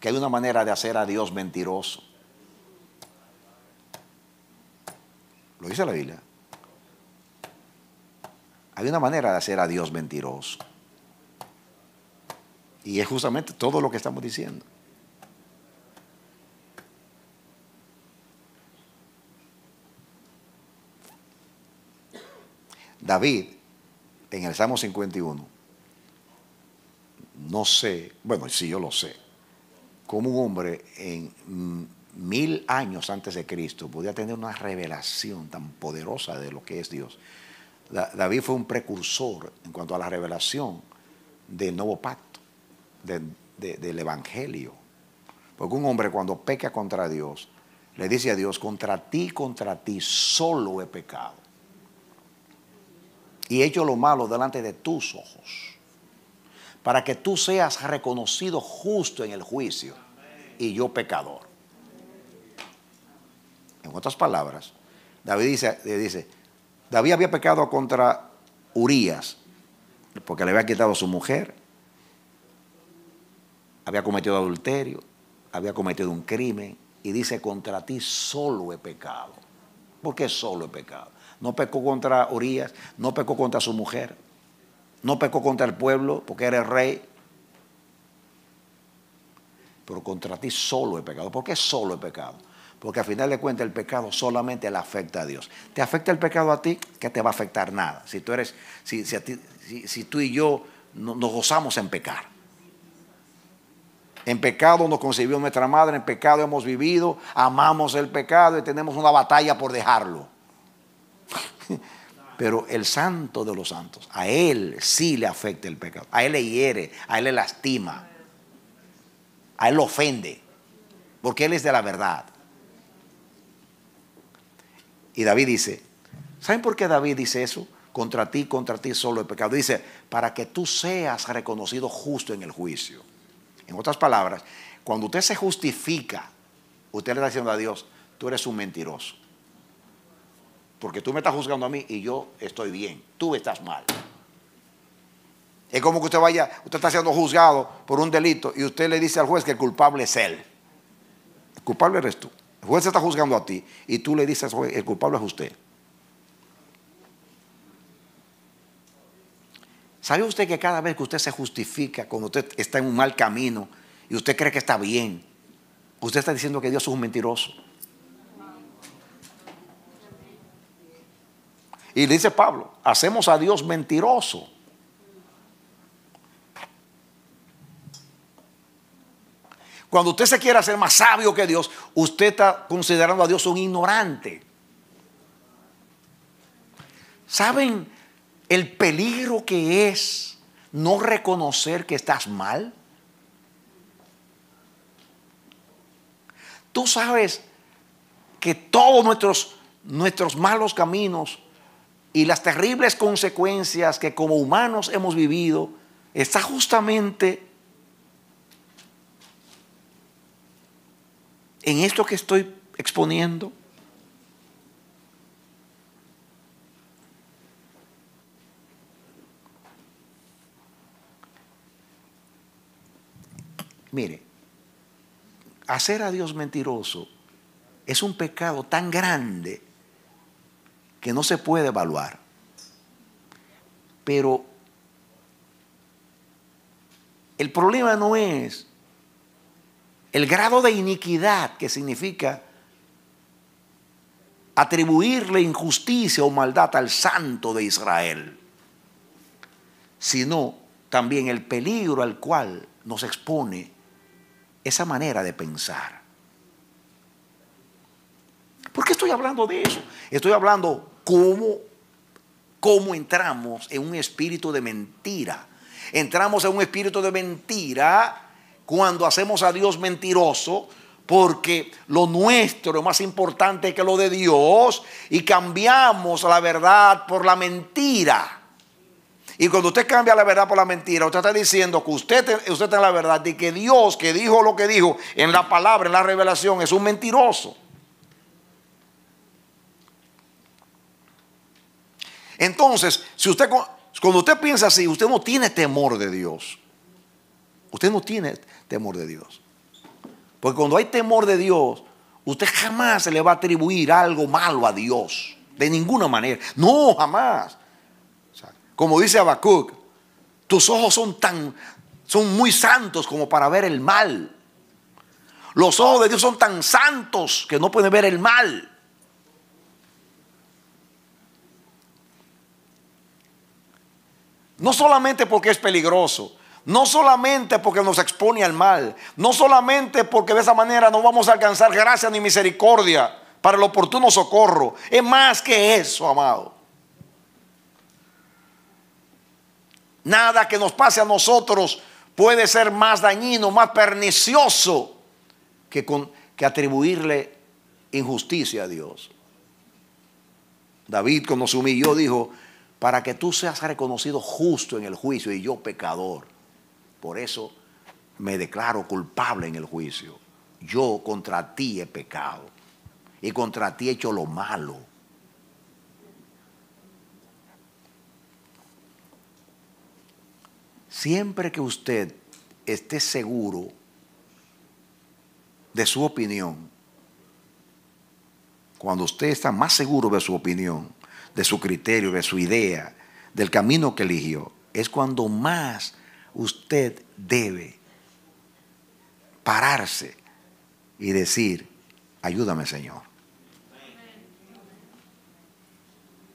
Que hay una manera de hacer a Dios mentiroso. Lo dice la Biblia. Hay una manera de hacer a Dios mentiroso. Y es justamente todo lo que estamos diciendo. David en el Salmo 51. No sé, bueno, sí yo lo sé, cómo un hombre en mil años antes de Cristo podía tener una revelación tan poderosa de lo que es Dios. David fue un precursor en cuanto a la revelación del nuevo pacto, del evangelio. Porque un hombre cuando peca contra Dios, le dice a Dios, contra ti, contra ti solo he pecado y hecho lo malo delante de tus ojos, para que tú seas reconocido justo en el juicio y yo pecador. En otras palabras, David dice, dice David había pecado contra Urias porque le había quitado a su mujer, había cometido adulterio, había cometido un crimen y dice, contra ti solo he pecado. ¿Por qué solo he pecado? no pecó contra Orías, no pecó contra su mujer, no pecó contra el pueblo porque era rey. Pero contra ti solo he pecado. ¿Por qué solo he pecado? Porque al final de cuentas el pecado solamente le afecta a Dios. ¿Te afecta el pecado a ti? Que te va a afectar nada. Si tú eres, si, tú y yo nos gozamos en pecar. En pecado nos concibió nuestra madre, en pecado hemos vivido, amamos el pecado y tenemos una batalla por dejarlo. Pero el santo de los santos, a él sí le afecta el pecado. A él le hiere, a él le lastima. A él lo ofende. Porque él es de la verdad. Y David dice, ¿saben por qué David dice eso? Contra ti, contra ti solo el pecado. Dice, para que tú seas reconocido justo en el juicio. En otras palabras, cuando usted se justifica, usted le está diciendo a Dios, tú eres un mentiroso. Porque tú me estás juzgando a mí y yo estoy bien. Tú estás mal. Es como que usted vaya, usted está siendo juzgado por un delito y usted le dice al juez que el culpable es él. El culpable eres tú. El juez está juzgando a ti y tú le dices, el culpable es usted. ¿Sabe usted que cada vez que usted se justifica, cuando usted está en un mal camino y usted cree que está bien, usted está diciendo que Dios es un mentiroso? Y le dice Pablo, hacemos a Dios mentiroso. Cuando usted se quiere hacer más sabio que Dios, usted está considerando a Dios un ignorante. ¿Saben el peligro que es no reconocer que estás mal? Tú sabes que todos nuestros, nuestros malos caminos y las terribles consecuencias que como humanos hemos vivido está justamente en esto que estoy exponiendo. Mire, hacer a Dios mentiroso es un pecado tan grande que no se puede evaluar. Pero el problema no es el grado de iniquidad que significa atribuirle injusticia o maldad al santo de Israel, sino también el peligro al cual nos expone esa manera de pensar. ¿Por qué estoy hablando de eso? Estoy hablando cómo, entramos en un espíritu de mentira. Entramos en un espíritu de mentira cuando hacemos a Dios mentiroso, porque lo nuestro es más importante que lo de Dios y cambiamos la verdad por la mentira. Y cuando usted cambia la verdad por la mentira, usted está diciendo que usted, usted está en la verdad de que Dios que dijo lo que dijo en la palabra, en la revelación, es un mentiroso. Entonces, si usted, cuando usted piensa así, usted no tiene temor de Dios. Usted no tiene temor de Dios. Porque cuando hay temor de Dios, usted jamás se le va a atribuir algo malo a Dios. De ninguna manera. No, jamás. Como dice Habacuc, tus ojos son tan, son muy santos como para ver el mal. Los ojos de Dios son tan santos que no pueden ver el mal. No solamente porque es peligroso, no solamente porque nos expone al mal, no solamente porque de esa manera no vamos a alcanzar gracia ni misericordia para el oportuno socorro. Es más que eso, amado. Nada que nos pase a nosotros puede ser más dañino, más pernicioso que, atribuirle injusticia a Dios. David cuando se humilló dijo, para que tú seas reconocido justo en el juicio y yo pecador. Por eso me declaro culpable en el juicio. Yo contra ti he pecado y contra ti he hecho lo malo. Siempre que usted esté seguro de su opinión, cuando usted está más seguro de su opinión, de su criterio, de su idea, del camino que eligió, es cuando más usted debe pararse y decir, ayúdame Señor.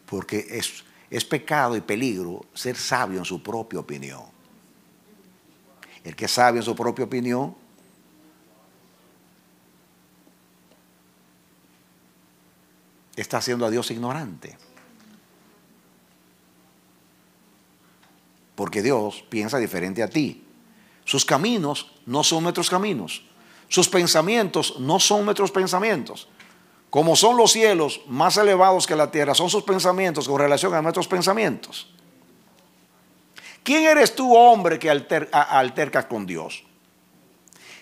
Porque es, es pecado y peligro ser sabio en su propia opinión. El que es sabio en su propia opinión está haciendo a Dios ignorante. porque Dios piensa diferente a ti. Sus caminos no son nuestros caminos. Sus pensamientos no son nuestros pensamientos. Como son los cielos más elevados que la tierra, son sus pensamientos con relación a nuestros pensamientos. ¿Quién eres tú, hombre, que altercas con Dios?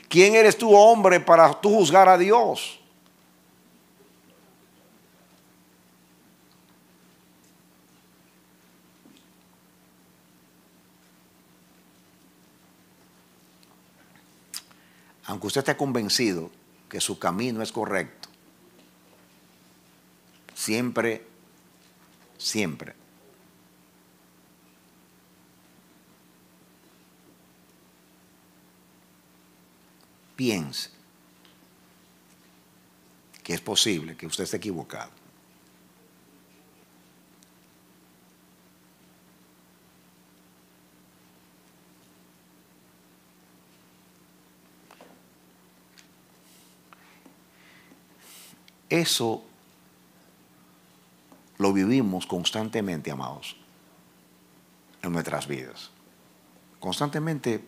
¿Quién eres tú, hombre, para tú juzgar a Dios? aunque usted esté convencido que su camino es correcto, siempre, siempre. Piense que es posible que usted esté equivocado. Eso lo vivimos constantemente, amados, en nuestras vidas. Constantemente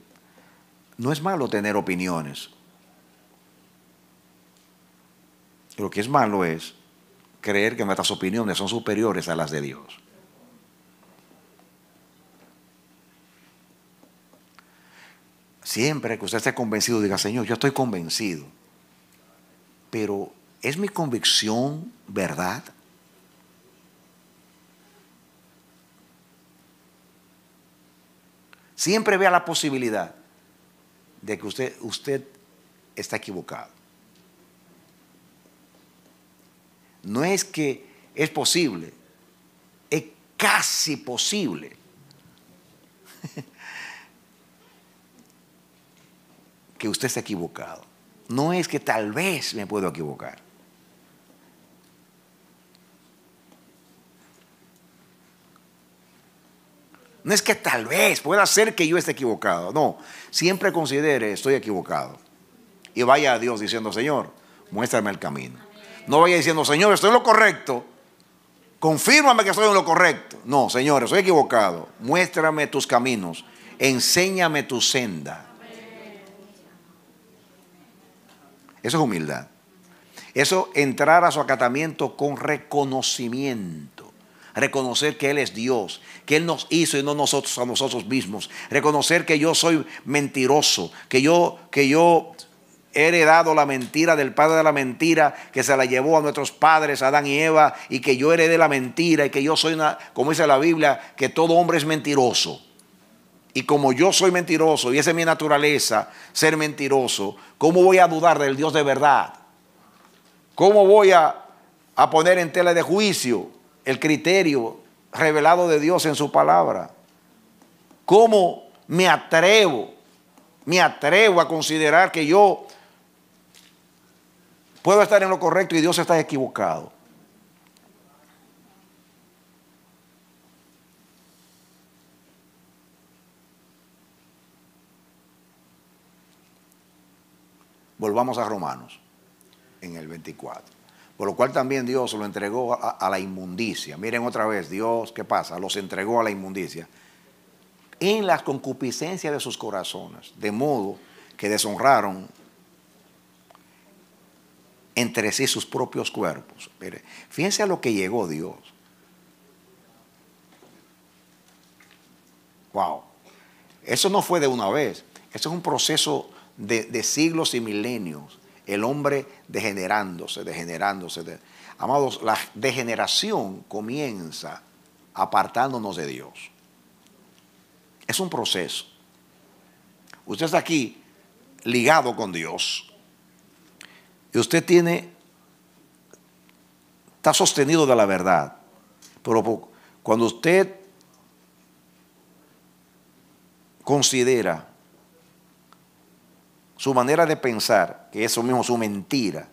no es malo tener opiniones. Lo que es malo es creer que nuestras opiniones son superiores a las de Dios. Siempre que usted esté convencido, diga, Señor, yo estoy convencido, pero ¿Es mi convicción verdad? Siempre vea la posibilidad de que usted, usted está equivocado. No es que es posible, es casi posible. que usted esté equivocado. No es que tal vez me puedo equivocar. No es que tal vez pueda ser que yo esté equivocado. No, siempre considere estoy equivocado. Y vaya a Dios diciendo, Señor, muéstrame el camino. No vaya diciendo, Señor, estoy en lo correcto. Confírmame que estoy en lo correcto. No, Señor, estoy equivocado. Muéstrame tus caminos. Enséñame tu senda. Eso es humildad. Eso entrar a su acatamiento con reconocimiento reconocer que Él es Dios, que Él nos hizo y no nosotros a nosotros mismos, reconocer que yo soy mentiroso, que yo, que yo he heredado la mentira del padre de la mentira que se la llevó a nuestros padres, Adán y Eva, y que yo heredé la mentira y que yo soy una, como dice la Biblia, que todo hombre es mentiroso. Y como yo soy mentiroso y esa es mi naturaleza, ser mentiroso, ¿cómo voy a dudar del Dios de verdad? ¿Cómo voy a, a poner en tela de juicio el criterio revelado de Dios en su palabra. ¿Cómo me atrevo? Me atrevo a considerar que yo puedo estar en lo correcto y Dios está equivocado. Volvamos a Romanos en el 24. Por lo cual también Dios lo entregó a, la inmundicia. Miren otra vez, Dios, ¿qué pasa? Los entregó a la inmundicia. En las concupiscencias de sus corazones, de modo que deshonraron entre sí sus propios cuerpos. fíjense a lo que llegó Dios. Wow. Eso no fue de una vez. Eso es un proceso de siglos y milenios el hombre degenerándose, degenerándose. Amados, la degeneración comienza apartándonos de Dios. Es un proceso. Usted está aquí ligado con Dios. Y usted tiene, está sostenido de la verdad. Pero cuando usted considera su manera de pensar, que eso mismo, su mentira,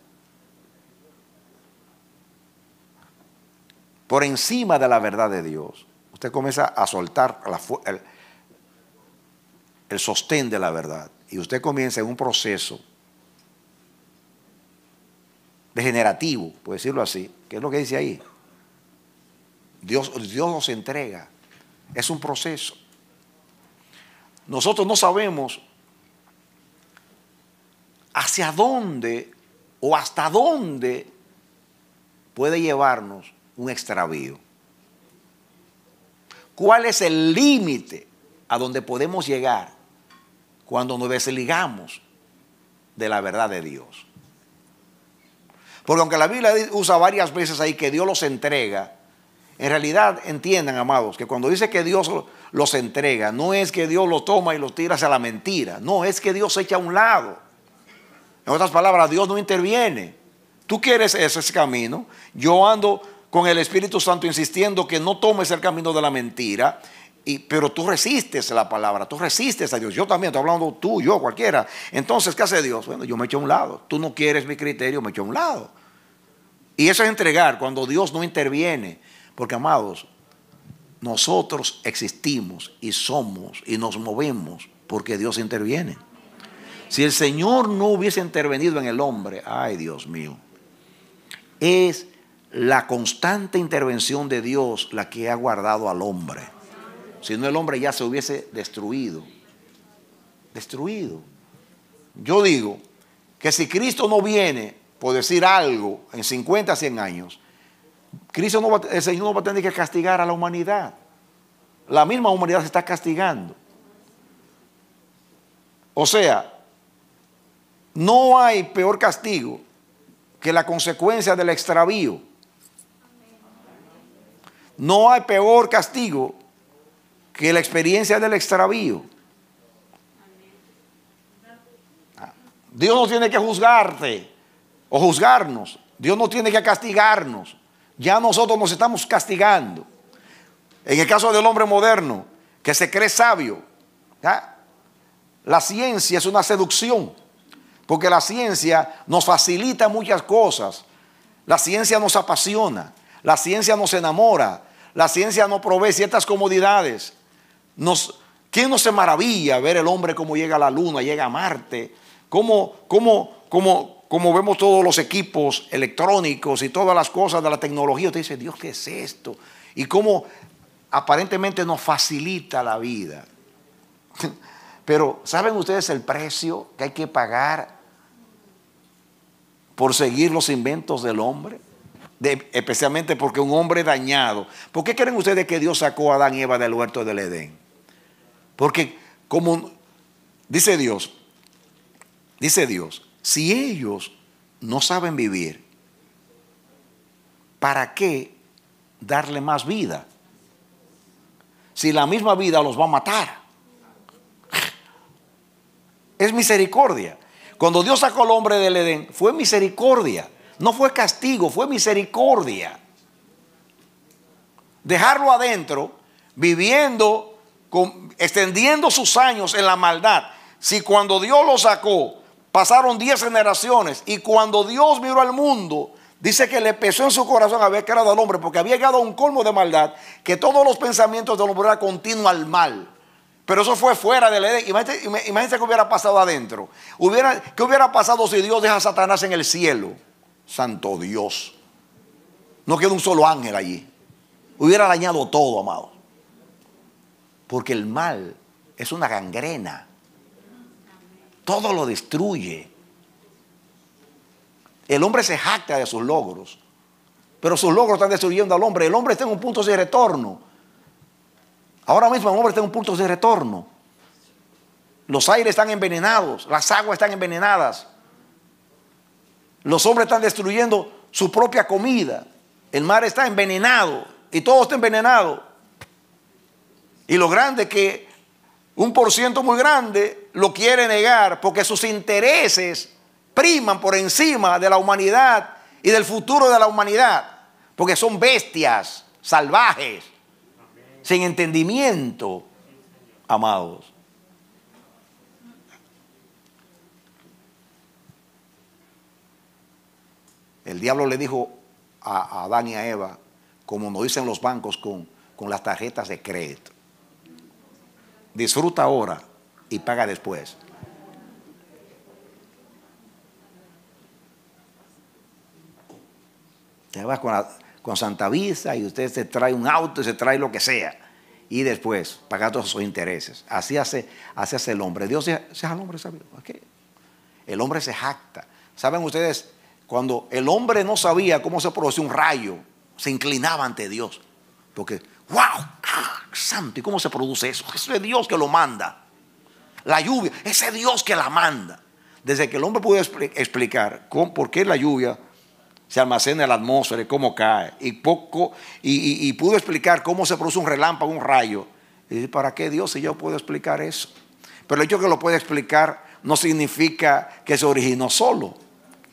por encima de la verdad de Dios, usted comienza a soltar el, sostén de la verdad y usted comienza en un proceso degenerativo, por decirlo así, que es lo que dice ahí. Dios, Dios nos entrega. Es un proceso. Nosotros no sabemos hacia dónde o hasta dónde puede llevarnos un extravío. ¿Cuál es el límite a donde podemos llegar cuando nos desligamos de la verdad de Dios? Porque aunque la Biblia usa varias veces ahí que Dios los entrega, en realidad entiendan, amados, que cuando dice que Dios los entrega, no es que Dios los toma y los tira hacia la mentira, no, es que Dios se echa a un lado en otras palabras, Dios no interviene. Tú quieres ese, camino. Yo ando con el Espíritu Santo insistiendo que no tomes el camino de la mentira. Y, pero tú resistes la palabra, tú resistes a Dios. Yo también estoy hablando tú, yo, cualquiera. Entonces, ¿qué hace Dios? Bueno, yo me echo a un lado. Tú no quieres mi criterio, me echo a un lado. Y eso es entregar cuando Dios no interviene. Porque, amados, nosotros existimos y somos y nos movemos porque Dios interviene. Si el Señor no hubiese intervenido en el hombre, ay Dios mío, es la constante intervención de Dios la que ha guardado al hombre. Si no, el hombre ya se hubiese destruido. Destruido. Yo digo que si Cristo no viene, por decir algo, en 50, 100 años, Cristo no el Señor no va a tener que castigar a la humanidad. La misma humanidad se está castigando. O sea, no hay peor castigo que la consecuencia del extravío. No hay peor castigo que la experiencia del extravío. Dios no tiene que juzgarte o juzgarnos. Dios no tiene que castigarnos. Ya nosotros nos estamos castigando. En el caso del hombre moderno, que se cree sabio, la ciencia es una seducción porque la ciencia nos facilita muchas cosas. La ciencia nos apasiona, la ciencia nos enamora, la ciencia nos provee ciertas comodidades. ¿Quién no se maravilla ver el hombre cómo llega a la luna, llega a Marte? ¿Cómo, cómo, cómo, cómo vemos todos los equipos electrónicos y todas las cosas de la tecnología? Usted dice, Dios, ¿qué es esto? Y cómo aparentemente nos facilita la vida. Pero ¿saben ustedes el precio que hay que pagar por seguir los inventos del hombre, especialmente porque un hombre dañado. ¿Por qué creen ustedes que Dios sacó a Adán y Eva del huerto del Edén? Porque como dice Dios, dice Dios, si ellos no saben vivir, ¿para qué darle más vida? Si la misma vida los va a matar. Es misericordia. Cuando Dios sacó al hombre del Edén, fue misericordia. No fue castigo, fue misericordia. Dejarlo adentro, viviendo, extendiendo sus años en la maldad. Si cuando Dios lo sacó, pasaron 10 generaciones y cuando Dios miró al mundo, dice que le pesó en su corazón haber creado al hombre porque había llegado a un colmo de maldad, que todos los pensamientos del hombre era continuo al mal. Pero eso fue fuera de la Imagínense, imagínense qué hubiera pasado adentro. Hubiera, ¿Qué hubiera pasado si Dios deja a Satanás en el cielo? Santo Dios. No queda un solo ángel allí. Hubiera dañado todo, amado. Porque el mal es una gangrena. Todo lo destruye. El hombre se jacta de sus logros. Pero sus logros están destruyendo al hombre. El hombre está en un punto sin retorno. Ahora mismo el hombre está en puntos de retorno. Los aires están envenenados, las aguas están envenenadas. Los hombres están destruyendo su propia comida. El mar está envenenado y todo está envenenado. Y lo grande es que un por ciento muy grande lo quiere negar porque sus intereses priman por encima de la humanidad y del futuro de la humanidad. Porque son bestias salvajes sin entendimiento, amados. El diablo le dijo a Adán y a Eva, como nos dicen los bancos con, con las tarjetas de crédito, disfruta ahora y paga después. con con Santa Visa y usted se trae un auto y se trae lo que sea. Y después paga todos sus intereses. Así hace, hace el hombre. Dios se, hace al hombre sabio. El hombre se jacta. ¿Saben ustedes? Cuando el hombre no sabía cómo se producía un rayo, se inclinaba ante Dios. Porque, wow, ¡Ah! santo, ¿y cómo se produce eso? Ese es Dios que lo manda. La lluvia, ese Dios que la manda. Desde que el hombre pudo explicar por qué la lluvia se almacena en la atmósfera y cómo cae. Y, poco, y, pudo explicar cómo se produce un relámpago, un rayo. Y ¿para qué Dios si yo puedo explicar eso? Pero el hecho que lo pueda explicar no significa que se originó solo.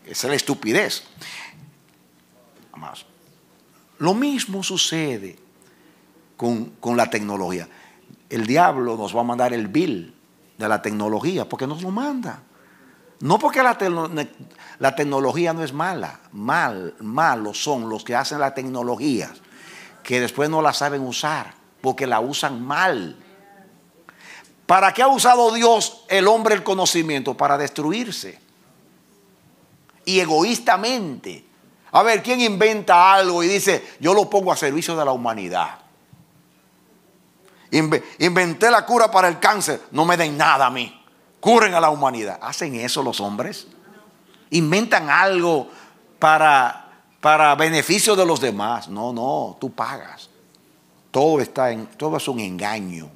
es la estupidez. lo mismo sucede con, con, la tecnología. El diablo nos va a mandar el bill de la tecnología porque nos lo manda. No porque la, tecnología no es mala, mal, malos son los que hacen la tecnología, que después no la saben usar, porque la usan mal. ¿Para qué ha usado Dios el hombre el conocimiento? Para destruirse. Y egoístamente. A ver, ¿quién inventa algo y dice, yo lo pongo a servicio de la humanidad? inventé la cura para el cáncer, no me den nada a mí ocurren a la humanidad. ¿Hacen eso los hombres? ¿Inventan algo para, para beneficio de los demás? No, no, tú pagas. Todo, está en, todo es un engaño.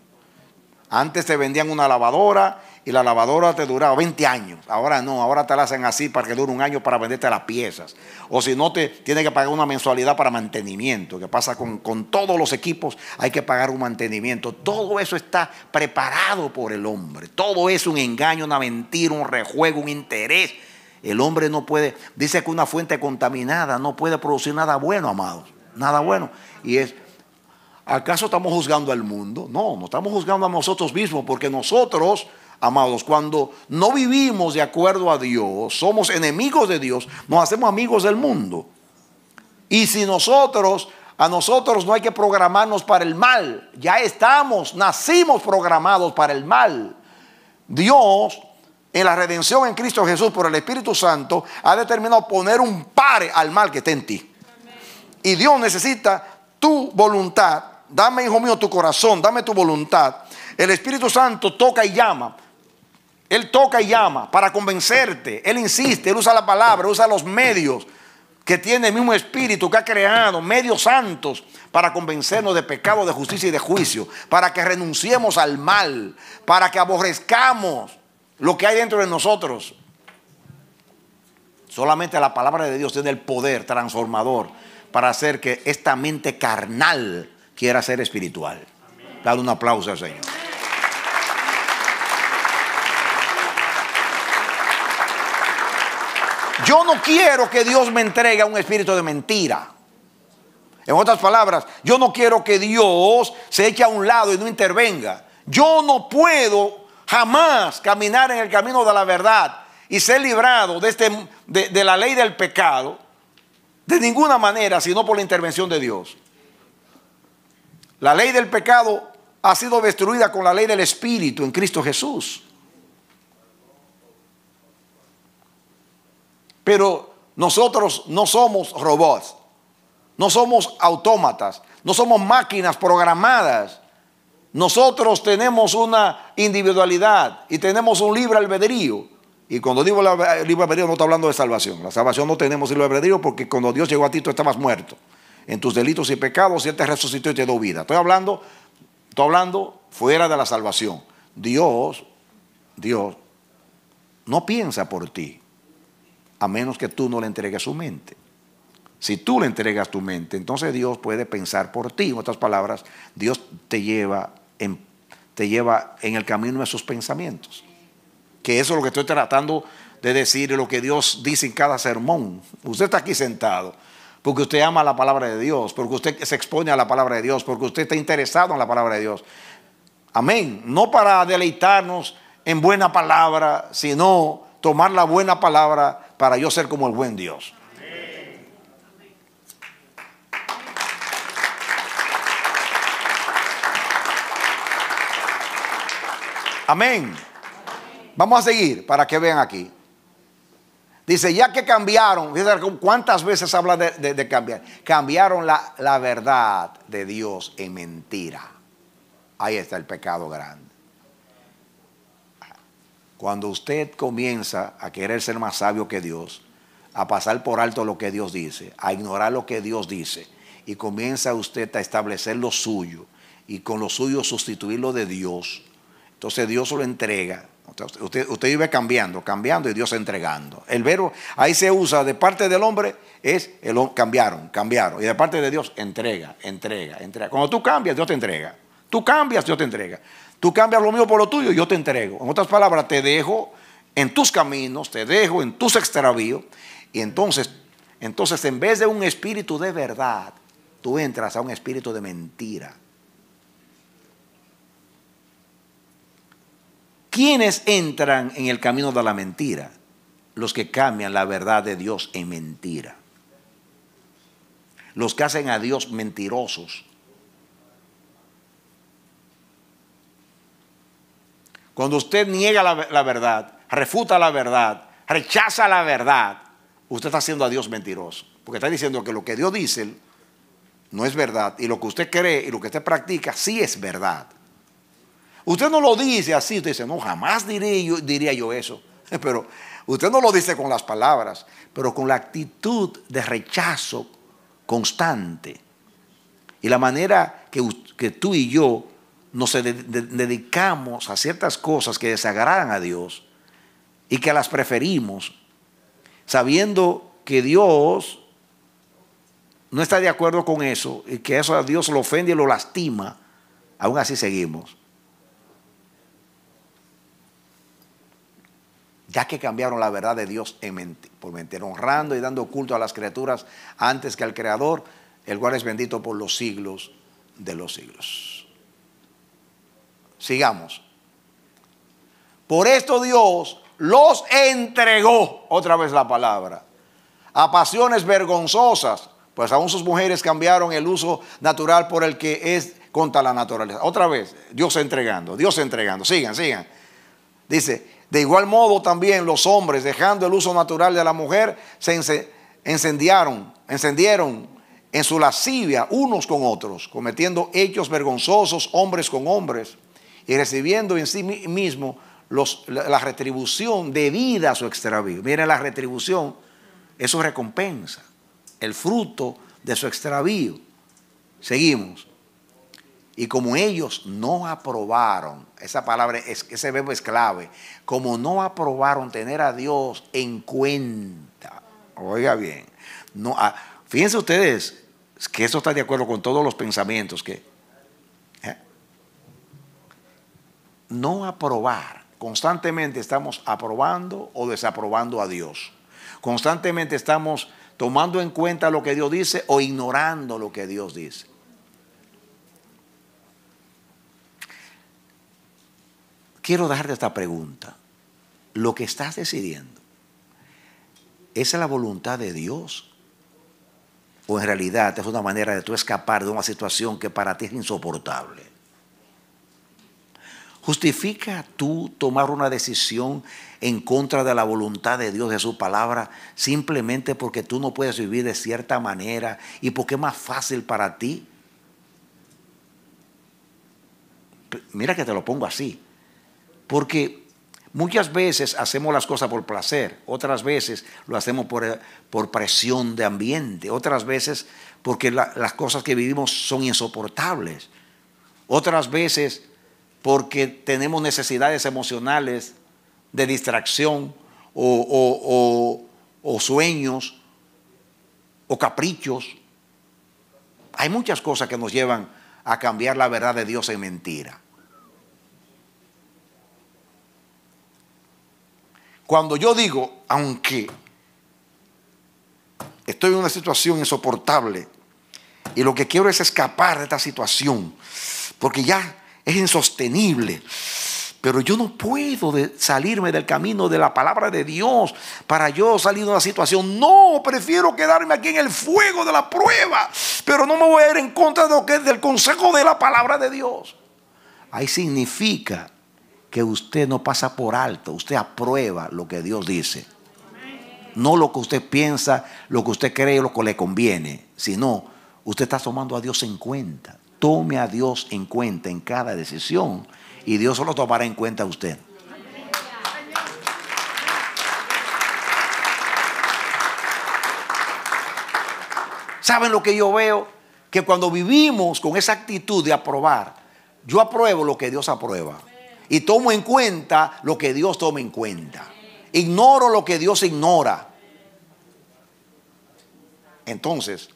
Antes se vendían una lavadora y la lavadora te duraba 20 años. Ahora no, ahora te la hacen así para que dure un año para venderte las piezas. O si no, te tiene que pagar una mensualidad para mantenimiento, que pasa con, con todos los equipos, hay que pagar un mantenimiento. Todo eso está preparado por el hombre. Todo es un engaño, una mentira, un rejuego, un interés. El hombre no puede, dice que una fuente contaminada no puede producir nada bueno, amados, nada bueno. Y es, ¿acaso estamos juzgando al mundo? No, no estamos juzgando a nosotros mismos, porque nosotros amados, cuando no vivimos de acuerdo a Dios, somos enemigos de Dios, nos hacemos amigos del mundo. Y si nosotros, a nosotros no hay que programarnos para el mal, ya estamos, nacimos programados para el mal. Dios, en la redención en Cristo Jesús por el Espíritu Santo, ha determinado poner un pare al mal que está en ti. Y Dios necesita tu voluntad. Dame, hijo mío, tu corazón, dame tu voluntad. El Espíritu Santo toca y llama. Él toca y llama para convencerte. Él insiste, Él usa la palabra, usa los medios que tiene el mismo espíritu que ha creado, medios santos, para convencernos de pecado, de justicia y de juicio, para que renunciemos al mal, para que aborrezcamos lo que hay dentro de nosotros. Solamente la palabra de Dios tiene el poder transformador para hacer que esta mente carnal quiera ser espiritual. Dale un aplauso al Señor. Yo no quiero que Dios me entregue a un espíritu de mentira. En otras palabras, yo no quiero que Dios se eche a un lado y no intervenga. Yo no puedo jamás caminar en el camino de la verdad y ser librado de, este, de la ley del pecado de ninguna manera, sino por la intervención de Dios. La ley del pecado ha sido destruida con la ley del Espíritu en Cristo Jesús. Pero nosotros no somos robots, no somos autómatas, no somos máquinas programadas. Nosotros tenemos una individualidad y tenemos un libre albedrío. Y cuando digo libre albedrío no estoy hablando de salvación. La salvación no tenemos libre albedrío porque cuando Dios llegó a ti tú estabas muerto. En tus delitos y pecados y Él te resucitó y te dio vida. Estoy hablando, estoy hablando fuera de la salvación. Dios, Dios, no piensa por ti a menos que tú no le entregues su mente. Si tú le entregas tu mente, entonces Dios puede pensar por ti. En otras palabras, Dios te lleva en, te lleva en el camino de sus pensamientos. Que eso es lo que estoy tratando de decir y lo que Dios dice en cada sermón. Usted está aquí sentado porque usted ama la palabra de Dios, porque usted se expone a la palabra de Dios, porque usted está interesado en la palabra de Dios. Amén. No para deleitarnos en buena palabra, sino tomar la buena palabra para yo ser como el buen Dios. Amén. Vamos a seguir para que vean aquí. Dice, ya que cambiaron, ¿cuántas veces habla de, cambiar? Cambiaron la verdad de Dios en mentira. Ahí está el pecado grande. Cuando usted comienza a querer ser más sabio que Dios, a pasar por alto lo que Dios dice, a ignorar lo que Dios dice, y comienza usted a establecer lo suyo, y con lo suyo sustituir lo de Dios, entonces Dios lo entrega. Usted, usted vive cambiando, cambiando y Dios entregando. El verbo ahí se usa de parte del hombre es el, cambiaron, cambiaron. Y de parte de Dios entrega, entrega, entrega. Cuando tú cambias, Dios te entrega. Tú cambias, Dios te entrega. Tú cambias lo mío por lo tuyo y yo te entrego. En otras palabras, te dejo en tus caminos, te dejo en tus extravíos. Y entonces, entonces en vez de un espíritu de verdad, tú entras a un espíritu de mentira. ¿Quiénes entran en el camino de la mentira? Los que cambian la verdad de Dios en mentira. Los que hacen a Dios mentirosos. Cuando usted niega la, verdad, refuta la verdad, rechaza la verdad, usted está haciendo a Dios mentiroso. Porque está diciendo que lo que Dios dice no es verdad. Y lo que usted cree y lo que usted practica sí es verdad. Usted no lo dice así, usted dice, no, jamás diría yo, diría yo eso. Pero usted no lo dice con las palabras, pero con la actitud de rechazo constante. Y la manera que tú y yo nos dedicamos a ciertas cosas que desagradan a Dios y que las preferimos, sabiendo que Dios no está de acuerdo con eso y que eso a Dios lo ofende y lo lastima, aún así seguimos. ya que cambiaron la verdad de Dios en por mentir, honrando y dando culto a las criaturas antes que al Creador, el cual es bendito por los siglos de los siglos. Sigamos. Por esto Dios los entregó, otra vez la palabra, a pasiones vergonzosas, pues aún sus mujeres cambiaron el uso natural por el que es contra la naturaleza. Otra vez, Dios entregando, Dios entregando. Sigan, sigan. Dice, de igual modo también los hombres, dejando el uso natural de la mujer, se encendiaron, encendieron en su lascivia unos con otros, cometiendo hechos vergonzosos hombres con hombres y recibiendo en sí mismo los, la, retribución debida a su extravío. Miren la retribución, es su recompensa, el fruto de su extravío. Seguimos. Y como ellos no aprobaron, esa palabra, ese verbo es clave, como no aprobaron tener a Dios en cuenta, oiga bien, no, ah, fíjense ustedes que eso está de acuerdo con todos los pensamientos que no aprobar. Constantemente estamos aprobando o desaprobando a Dios. Constantemente estamos tomando en cuenta lo que Dios dice o ignorando lo que Dios dice. Quiero darte esta pregunta. Lo que estás decidiendo, ¿es la voluntad de Dios? ¿O en realidad es una manera de tú escapar de una situación que para ti es insoportable? ¿Justifica tú tomar una decisión en contra de la voluntad de Dios, de su palabra, simplemente porque tú no puedes vivir de cierta manera y porque es más fácil para ti? Mira que te lo pongo así. Porque muchas veces hacemos las cosas por placer, otras veces lo hacemos por, eh, por presión de ambiente, otras veces porque las cosas que vivimos son insoportables, otras veces porque tenemos necesidades emocionales de distracción o, sueños o caprichos. Hay muchas cosas que nos llevan a cambiar la verdad de Dios en mentira. Cuando yo digo, aunque estoy en una situación insoportable y lo que quiero es escapar de esta situación, porque ya es insostenible. Pero yo no puedo salirme del camino de la palabra de Dios para yo salir de una situación. No, prefiero quedarme aquí en el fuego de la prueba. Pero no me voy a ir en contra de lo que es del consejo de la palabra de Dios. Ahí significa que usted no pasa por alto, usted aprueba lo que Dios dice. No lo que usted piensa, lo que usted cree, lo que le conviene, sino usted está tomando a Dios en cuenta. Tome a Dios en cuenta en cada decisión y Dios solo tomará en cuenta a usted. ¿Saben lo que yo veo? Que cuando vivimos con esa actitud de aprobar, yo apruebo lo que Dios aprueba y tomo en cuenta lo que Dios toma en cuenta. Ignoro lo que Dios ignora. Entonces,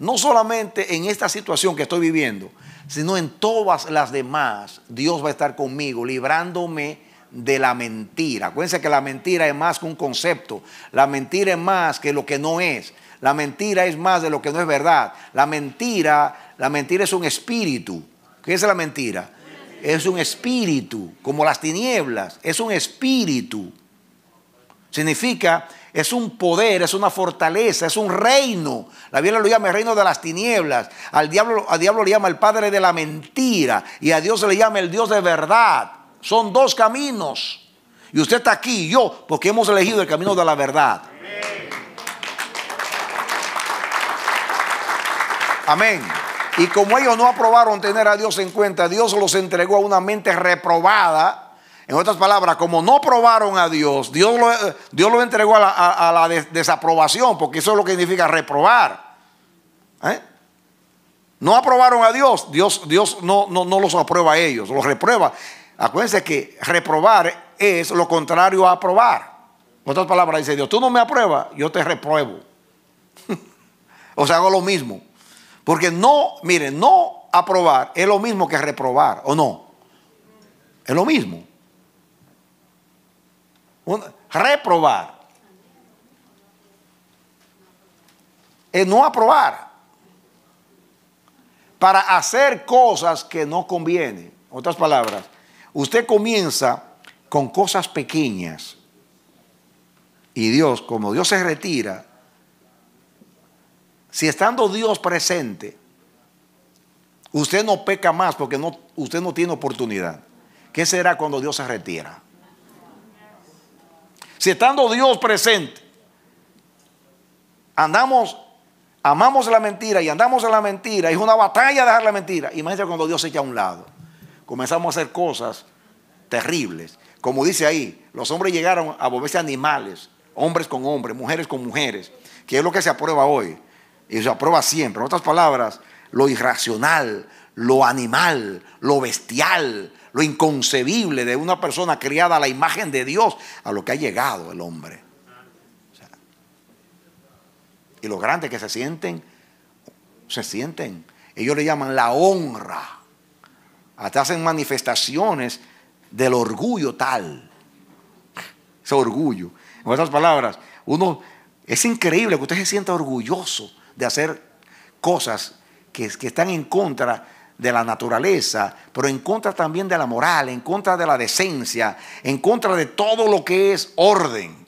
no solamente en esta situación que estoy viviendo, sino en todas las demás, Dios va a estar conmigo, librándome de la mentira. Acuérdense que la mentira es más que un concepto, la mentira es más que lo que no es, la mentira es más de lo que no es verdad. La mentira, la mentira es un espíritu. ¿Qué es la mentira? Es un espíritu, como las tinieblas, es un espíritu. Significa es un poder, es una fortaleza, es un reino. La Biblia lo llama el reino de las tinieblas. Al diablo, diablo le llama el padre de la mentira y a Dios le llama el Dios de verdad. Son dos caminos. Y usted está aquí, yo, porque hemos elegido el camino de la verdad. Amén. Y como ellos no aprobaron tener a Dios en cuenta, Dios los entregó a una mente reprobada en otras palabras, como no probaron a Dios, Dios lo, Dios lo entregó a la, desaprobación, porque eso es lo que significa reprobar. ¿Eh? No aprobaron a Dios, Dios, Dios no, no, no los aprueba a ellos, los reprueba. Acuérdense que reprobar es lo contrario a aprobar. En otras palabras, dice Dios, tú no me apruebas, yo te repruebo. o sea, hago lo mismo. Porque no, miren, no aprobar es lo mismo que reprobar, ¿o no? Es lo mismo reprobar. Es no aprobar. Para hacer cosas que no convienen. Otras palabras, usted comienza con cosas pequeñas. Y Dios, como Dios se retira, si estando Dios presente, usted no peca más porque no, usted no tiene oportunidad. ¿Qué será cuando Dios se retira? Si estando Dios presente, andamos, amamos la mentira y andamos en la mentira, es una batalla dejar la mentira. Imagínate cuando Dios se echa a un lado. Comenzamos a hacer cosas terribles. Como dice ahí, los hombres llegaron a volverse animales, hombres con hombres, mujeres con mujeres, que es lo que se aprueba hoy y se aprueba siempre. En otras palabras, lo irracional, lo animal, lo bestial, lo inconcebible de una persona criada a la imagen de Dios, a lo que ha llegado el hombre. y los grandes que se sienten, se sienten. Ellos le llaman la honra. Hasta hacen manifestaciones del orgullo tal. Ese orgullo. En otras palabras, uno es increíble que usted se sienta orgulloso de hacer cosas que, que están en contra de la naturaleza, pero en contra también de la moral, en contra de la decencia, en contra de todo lo que es orden.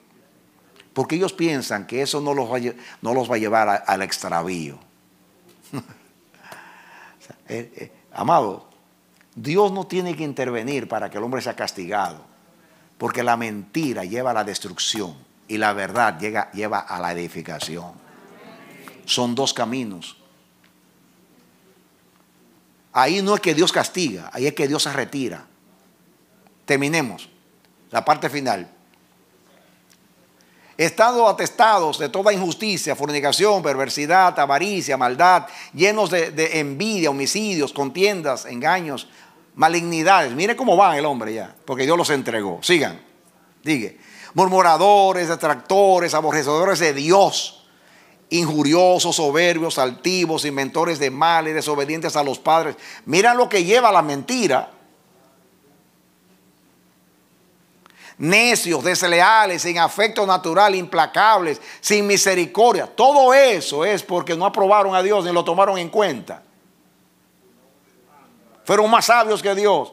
Porque ellos piensan que eso no los va, no los va a llevar al extravío. Eh, eh, amado, Dios no tiene que intervenir para que el hombre sea castigado, porque la mentira lleva a la destrucción y la verdad lleva a la edificación. Son dos caminos Ahí no es que Dios castiga, ahí es que Dios se retira. Terminemos la parte final. estado atestados de toda injusticia, fornicación, perversidad, avaricia, maldad, llenos de, envidia, homicidios, contiendas, engaños, malignidades. Mire cómo va el hombre ya, porque Dios los entregó. Sigan, diga. Murmuradores, detractores, aborrecedores de Dios injuriosos, soberbios, altivos, inventores de males, desobedientes a los padres. Mira lo que lleva la mentira. Necios, desleales, sin afecto natural, implacables, sin misericordia. Todo eso es porque no aprobaron a Dios ni lo tomaron en cuenta. Fueron más sabios que Dios.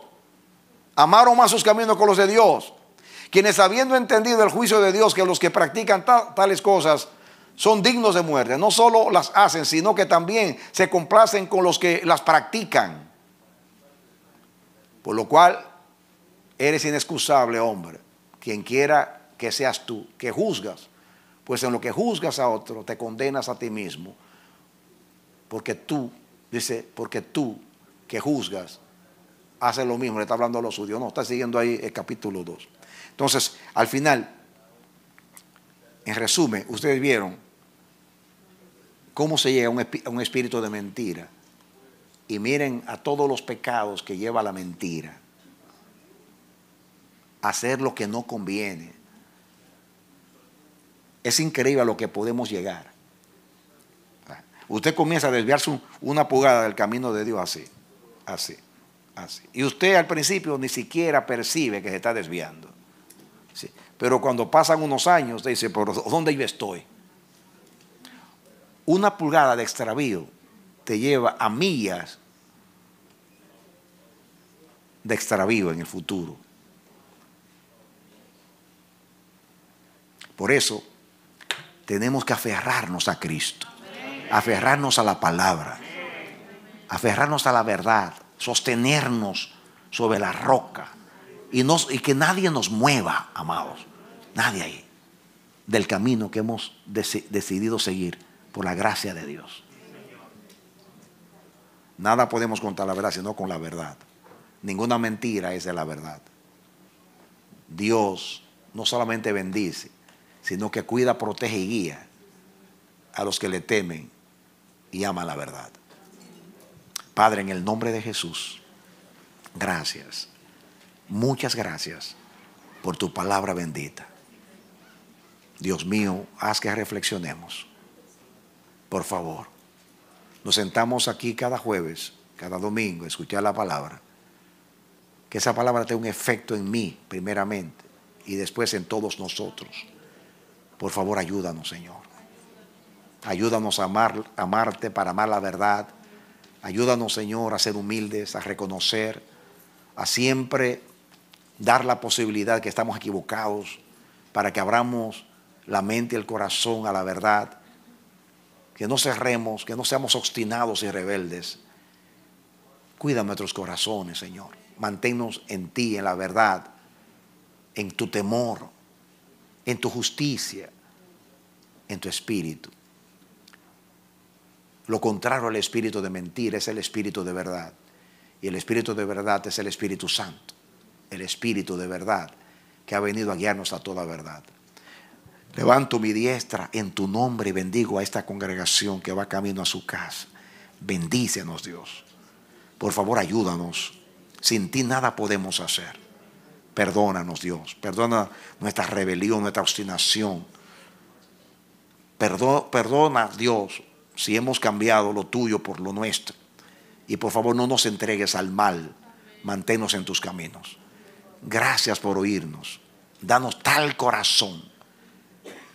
Amaron más sus caminos que los de Dios. Quienes habiendo entendido el juicio de Dios que los que practican tales cosas, son dignos de muerte. No solo las hacen, sino que también se complacen con los que las practican. Por lo cual, eres inexcusable, hombre, quien quiera que seas tú, que juzgas. Pues en lo que juzgas a otro, te condenas a ti mismo. Porque tú, dice, porque tú que juzgas, haces lo mismo. Le está hablando a los judíos. No, está siguiendo ahí el capítulo 2. Entonces, al final, en resumen, ustedes vieron ¿Cómo se llega a un espíritu de mentira? Y miren a todos los pecados que lleva la mentira. Hacer lo que no conviene. Es increíble a lo que podemos llegar. Usted comienza a desviarse una pulgada del camino de Dios así, así, así. Y usted al principio ni siquiera percibe que se está desviando. Pero cuando pasan unos años, usted dice, ¿por dónde yo estoy? una pulgada de extravío te lleva a millas de extravío en el futuro. Por eso tenemos que aferrarnos a Cristo, aferrarnos a la palabra, aferrarnos a la verdad, sostenernos sobre la roca y, que nadie nos mueva, amados, nadie ahí, del camino que hemos decidido seguir por la gracia de Dios. Nada podemos contar la verdad sino con la verdad. Ninguna mentira es de la verdad. Dios no solamente bendice, sino que cuida, protege y guía a los que le temen y ama la verdad. Padre, en el nombre de Jesús, gracias. Muchas gracias por tu palabra bendita. Dios mío, haz que reflexionemos por favor. Nos sentamos aquí cada jueves, cada domingo, a escuchar la palabra. Que esa palabra tenga un efecto en mí, primeramente, y después en todos nosotros. Por favor, ayúdanos, Señor. Ayúdanos a amar, amarte para amar la verdad. Ayúdanos, Señor, a ser humildes, a reconocer, a siempre dar la posibilidad que estamos equivocados, para que abramos la mente y el corazón a la verdad que no cerremos, que no seamos obstinados y rebeldes. Cuida nuestros corazones, Señor. Manténnos en ti, en la verdad, en tu temor, en tu justicia, en tu espíritu. Lo contrario al espíritu de mentir es el espíritu de verdad. Y el espíritu de verdad es el Espíritu Santo, el espíritu de verdad que ha venido a guiarnos a toda verdad. Levanto mi diestra en tu nombre y bendigo a esta congregación que va camino a su casa. Bendícenos, Dios. Por favor, ayúdanos. Sin ti nada podemos hacer. Perdónanos, Dios. Perdona nuestra rebelión, nuestra obstinación. Perdona, perdona, Dios, si hemos cambiado lo tuyo por lo nuestro. Y por favor, no nos entregues al mal. Manténnos en tus caminos. Gracias por oírnos. Danos tal corazón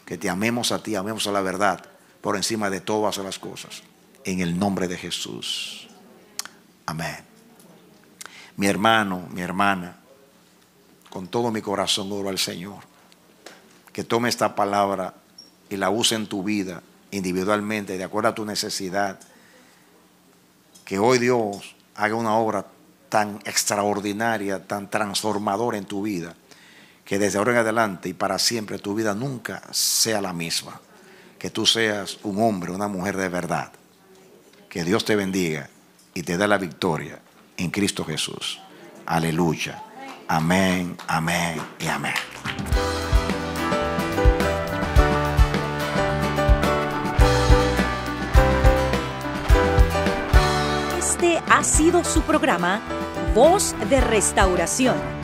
que te amemos a ti, amemos a la verdad por encima de todas las cosas. En el nombre de Jesús. Amén. Mi hermano, mi hermana, con todo mi corazón oro al Señor, que tome esta palabra y la use en tu vida individualmente, de acuerdo a tu necesidad. Que hoy Dios haga una obra tan extraordinaria, tan transformadora en tu vida que desde ahora en adelante y para siempre tu vida nunca sea la misma. Que tú seas un hombre, una mujer de verdad. Que Dios te bendiga y te dé la victoria en Cristo Jesús. Aleluya. Amén, amén y amén. Este ha sido su programa, Voz de Restauración